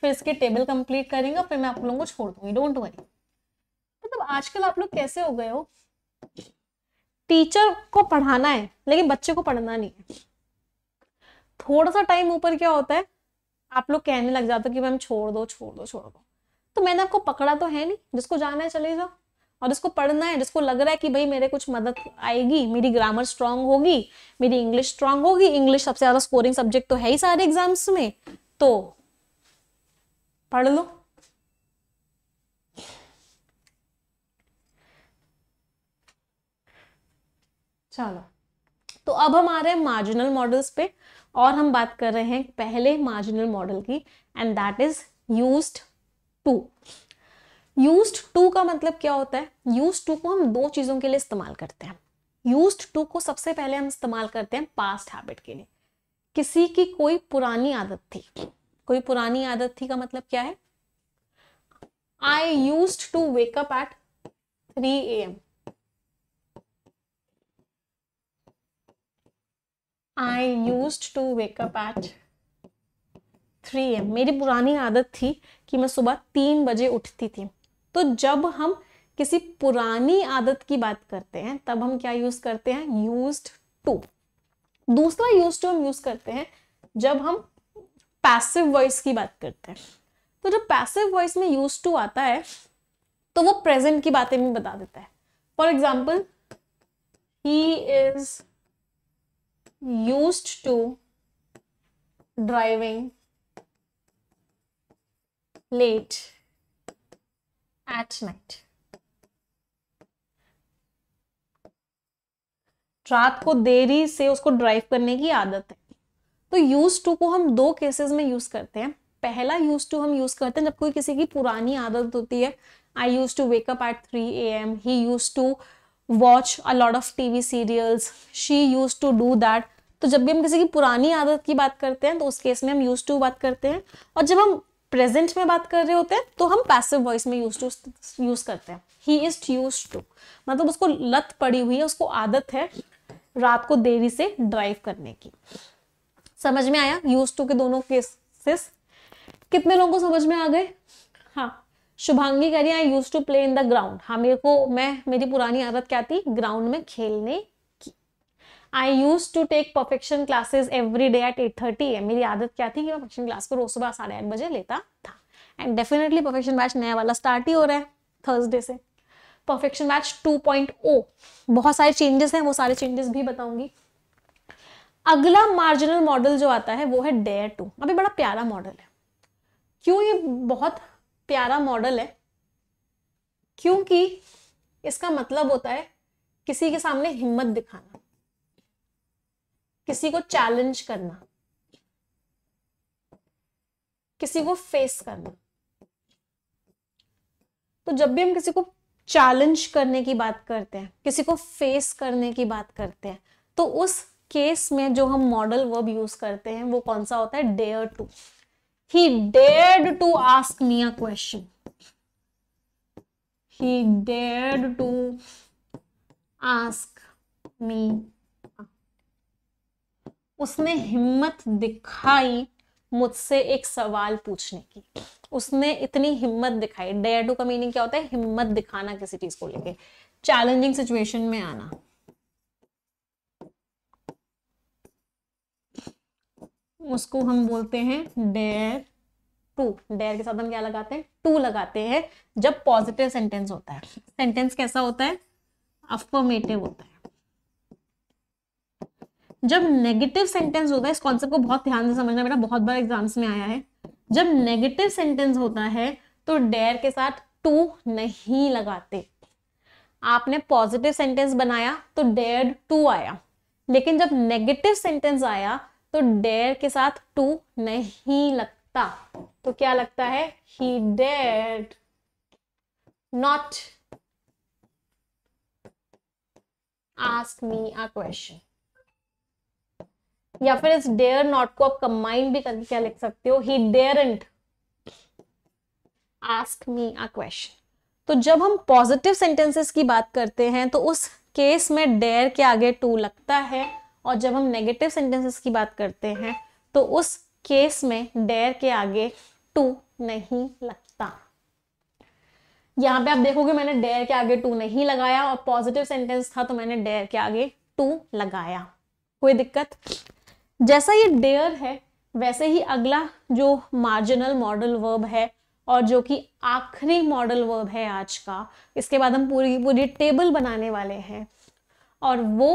फिर इसके टेबल कंप्लीट करेंगे फिर मैं आप लोगों को छोड़ दूंगी डोंट वरी मतलब आजकल आप लोग कैसे हो गए हो टीचर को पढ़ाना है लेकिन बच्चे को पढ़ना नहीं है थोड़ा सा टाइम ऊपर क्या होता है आप लोग कहने लग जाते हो कि मैम छोड़ दो छोड़ दो छोड़ दो तो मैंने आपको पकड़ा तो है नहीं जिसको जाना है चले जाओ और जिसको पढ़ना है जिसको लग रहा है कि भाई मेरे कुछ मदद आएगी मेरी ग्रामर स्ट्रांग होगी मेरी इंग्लिश स्ट्रांग होगी इंग्लिश सबसे ज्यादा स्कोरिंग सब्जेक्ट तो है ही सारे एग्जाम्स में तो पढ़ लो चलो तो अब हम आ रहे हैं मार्जिनल मॉडल्स पे और हम बात कर रहे हैं पहले मार्जिनल मॉडल की and that is used to used to का मतलब क्या होता है यूज टू को हम दो चीज़ों के लिए इस्तेमाल करते हैं यूज टू को सबसे पहले हम इस्तेमाल करते हैं पास्ट हैबिट के लिए किसी की कोई पुरानी आदत थी कोई पुरानी आदत थी का मतलब क्या है I used to wake up at three A M I used to wake up at three M मेरी पुरानी आदत थी कि मैं सुबह तीन बजे उठती थी तो जब हम किसी पुरानी आदत की बात करते हैं तब हम क्या यूज करते हैं यूज टू दूसरा यूज टू हम यूज करते हैं जब हम पैसिव वॉइस की बात करते हैं तो जब पैसिव वॉइस में यूज टू आता है तो वो प्रेजेंट की बातें भी बता देता है for example he is used to driving late at night. रात को देरी से उसको ड्राइव करने की आदत है तो यूज टू को हम दो केसेस में यूज करते हैं पहला यूज टू हम यूज करते हैं जब कोई किसी की पुरानी आदत होती है I used to wake up at three A M he used to watch a lot of TV serials she used to do that तो जब भी हम किसी की पुरानी आदत की बात करते हैं तो उस केस में हम यूज टू बात करते हैं और जब हम प्रेजेंट में बात कर रहे होते हैं तो हम पैसिव वॉइस में यूज टू यूज करते हैं ही इज यूज टू मतलब उसको लत पड़ी हुई है उसको आदत है रात को देरी से ड्राइव करने की समझ में आया यूज टू के दोनों केसेस कितने लोगों को समझ में आ गए हाँ शुभांगी कह रही I used to play in the ground हाँ मेरे को मैं मेरी पुरानी आदत क्या थी ग्राउंड में खेलने की I used to take perfection classes every day at eight thirty है मेरी आदत क्या थी कि मैं परफेक्शन क्लास को रोज सुबह साढ़े आठ बजे लेता था एंड डेफिनेटली परफेक्शन बैच नया वाला स्टार्ट ही हो रहा है थर्सडे से परफेक्शन बैच ओ बहुत सारे चेंजेस हैं वो सारे चेंजेस भी बताऊंगी अगला मार्जिनल मॉडल जो आता है वो है डेयर टू अभी बड़ा प्यारा मॉडल है क्यों ये बहुत प्यारा मॉडल है क्योंकि इसका मतलब होता है किसी के सामने हिम्मत दिखाना किसी को चैलेंज करना किसी को फेस करना तो जब भी हम किसी को चैलेंज करने की बात करते हैं किसी को फेस करने की बात करते हैं तो उस केस में जो हम मॉडल वर्ब यूज करते हैं वो कौन सा होता है dare to he dared to ask me a question he dared to ask me उसने हिम्मत दिखाई मुझसे एक सवाल पूछने की उसने इतनी हिम्मत दिखाई डेयर टू का मीनिंग क्या होता है हिम्मत दिखाना किसी चीज को लेके चैलेंजिंग सिचुएशन में आना उसको हम बोलते हैं डेर टू डेर के साथ हम क्या लगाते हैं टू लगाते हैं जब पॉजिटिव सेंटेंस होता है सेंटेंस कैसा होता है अफर्मेटिव होता है जब नेगेटिव सेंटेंस होता है इस कॉन्सेप्ट को बहुत ध्यान से समझना बेटा बहुत बार एग्जाम्स में आया है जब नेगेटिव सेंटेंस होता है तो डेर के साथ टू नहीं लगाते आपने पॉजिटिव सेंटेंस बनाया तो डेर टू आया लेकिन जब नेगेटिव सेंटेंस आया तो डेयर के साथ टू नहीं लगता तो क्या लगता है ही डेड not ask me a question या फिर इस डेयर नॉट को आप कंबाइन भी करके क्या लिख सकते हो ही डेयरेंट आस्क मी अ क्वेश्चन तो जब हम पॉजिटिव सेंटेंसेस की बात करते हैं तो उस केस में डेयर के आगे टू लगता है और जब हम नेगेटिव सेंटेंसेस की बात करते हैं तो उस केस में डेयर के आगे टू नहीं लगता यहां पे आप देखोगे मैंने डेयर के आगे टू नहीं लगाया और पॉजिटिव सेंटेंस था तो मैंने डेयर के आगे टू लगाया कोई दिक्कत जैसा ये डेयर है वैसे ही अगला जो मार्जिनल मॉडल वर्ब है और जो कि आखिरी मॉडल वर्ब है आज का इसके बाद हम पूरी पूरी टेबल बनाने वाले हैं और वो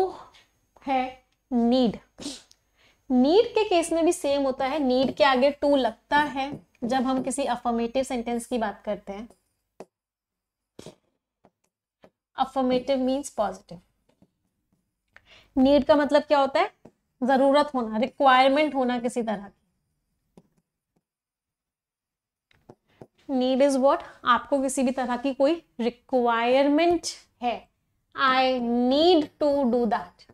है नीड नीड के केस में भी सेम होता है नीड के आगे टू लगता है जब हम किसी अफर्मेटिव सेंटेंस की बात करते हैं अफर्मेटिव मीन्स पॉजिटिव नीड का मतलब क्या होता है जरूरत होना रिक्वायरमेंट होना किसी तरह की नीड इज वॉट आपको किसी भी तरह की कोई रिक्वायरमेंट है I need to do that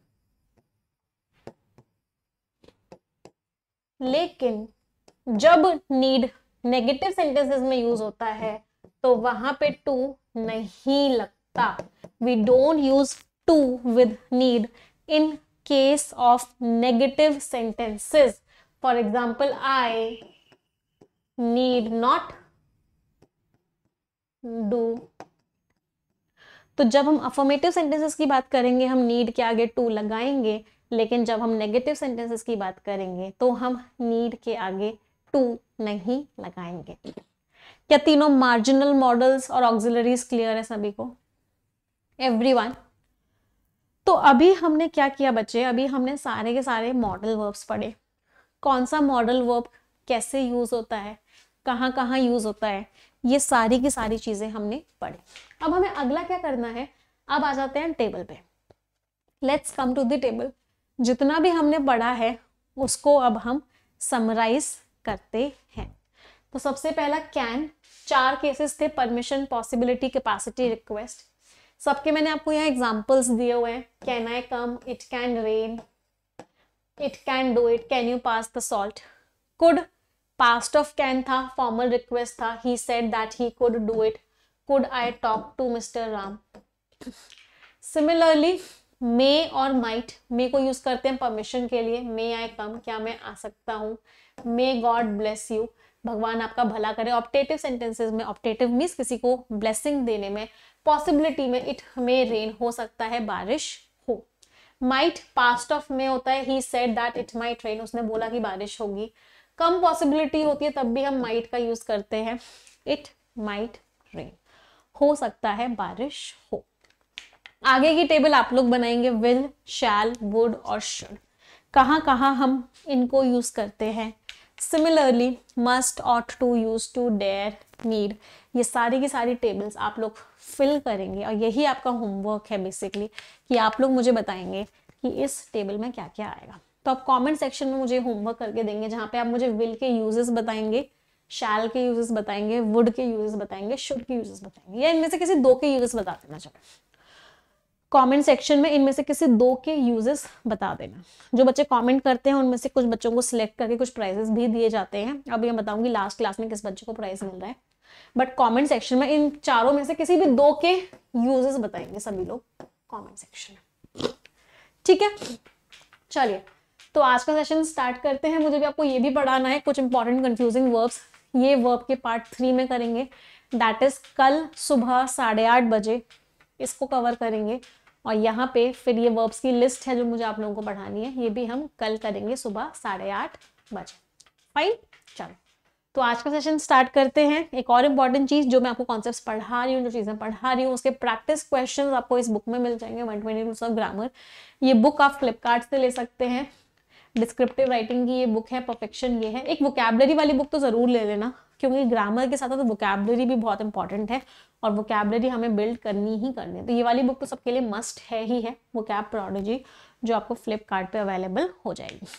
लेकिन जब नीड नेगेटिव सेंटेंसेस में यूज होता है तो वहां पे टू नहीं लगता we don't use to with need in case of negative sentences for example I need not do तो जब हम अफॉर्मेटिव सेंटेंसेस की बात करेंगे हम नीड के आगे टू लगाएंगे लेकिन जब हम नेगेटिव सेंटेंसेस की बात करेंगे तो हम नीड के आगे टू नहीं लगाएंगे क्या तीनों मार्जिनल मॉडल्स और ऑक्सिलरीज क्लियर है सभी को एवरीवन तो अभी हमने क्या किया बच्चे अभी हमने सारे के सारे मॉडल वर्ब्स पढ़े कौन सा मॉडल वर्ब कैसे यूज होता है कहाँ कहाँ यूज होता है ये सारी की सारी चीजें हमने पढ़ी अब हमें अगला क्या करना है अब आ जाते हैं टेबल पे let's come to the table जितना भी हमने पढ़ा है उसको अब हम समराइज करते हैं तो सबसे पहला कैन चार केसेस थे परमिशन पॉसिबिलिटी कैपेसिटी रिक्वेस्ट सबके मैंने आपको यहाँ एग्जाम्पल्स दिए हुए हैं can I come it can rain it can do it can you pass the salt could past of can था फॉर्मल रिक्वेस्ट था he said that he could do it could I talk to mister Ram similarly may और might मे को use करते हैं permission के लिए मे आई कम क्या मैं आ सकता हूँ मे गॉड ब्लेस यू भगवान आपका भला करे ऑप्टेटिव सेंटेंसेस में ऑप्टेटिव मीन्स किसी को ब्लेसिंग देने में पॉसिबिलिटी में इट मे रेन हो सकता है बारिश हो माइट पास्ट ऑफ में होता है he said that it might rain उसने बोला कि बारिश होगी कम पॉसिबिलिटी होती है तब भी हम माइट का यूज करते हैं इट माइट रेन हो सकता है बारिश हो आगे की टेबल आप लोग बनाएंगे विल शैल वुड और शुड कहाँ कहाँ हम इनको यूज करते हैं similarly must ought to used to dare need ये सारी की सारी टेबल्स आप लोग फिल करेंगे और यही आपका होमवर्क है बेसिकली कि आप लोग मुझे बताएंगे कि इस टेबल में क्या क्या आएगा तो आप कमेंट सेक्शन में मुझे होमवर्क करके देंगे जहाँ पे आप मुझे विल के यूजेस बताएंगे शैल के यूजेस बताएंगे वुड के यूजेस बताएंगे शुड के यूजेस बताएंगे या इनमें से किसी दो के यूजेस बता देना चाहिए कमेंट सेक्शन में इनमें से किसी दो के यूजेस बता देना जो बच्चे कमेंट करते हैं उनमें से कुछ बच्चों को सिलेक्ट करके कुछ प्राइजेस भी दिए जाते हैं अब मैं बताऊंगी लास्ट क्लास में किस बच्चे को प्राइज मिल रहा है बट कमेंट सेक्शन में इन चारों में से किसी भी दो के यूजेस बताएंगे सभी लोग कॉमेंट सेक्शन में ठीक है चलिए तो आज का सेशन स्टार्ट करते हैं मुझे भी आपको ये भी पढ़ाना है कुछ इंपॉर्टेंट कंफ्यूजिंग वर्ब्स ये वर्ब के पार्ट थ्री में करेंगे दैट इज कल सुबह साढ़े आठ बजे इसको कवर करेंगे और यहाँ पे फिर ये वर्ब्स की लिस्ट है जो मुझे आप लोगों को पढ़ानी है ये भी हम कल करेंगे सुबह साढ़े आठ बजे फाइन चलो तो आज का सेशन स्टार्ट करते हैं एक और इम्पॉर्टेंट चीज़ जो मैं आपको कॉन्सेप्ट पढ़ा रही हूँ जो चीज़ें पढ़ा रही हूँ उसके प्रैक्टिस क्वेश्चन आपको इस बुक में मिल जाएंगे one twenty rules of grammar ये बुक आप फ्लिपकार्ट से ले सकते हैं डिस्क्रिप्टिव राइटिंग की ये बुक है परफेक्शन ये है एक वोकेबलरी वाली बुक तो ज़रूर ले लेना क्योंकि ग्रामर के साथ साथ तो वोकेबलरी भी बहुत इंपॉर्टेंट है और वो कैबलरी हमें बिल्ड करनी ही करनी है तो ये वाली बुक तो सबके लिए मस्ट है ही है वो कैब प्रोडोजी जो आपको फ्लिपकार्ट अवेलेबल हो जाएगी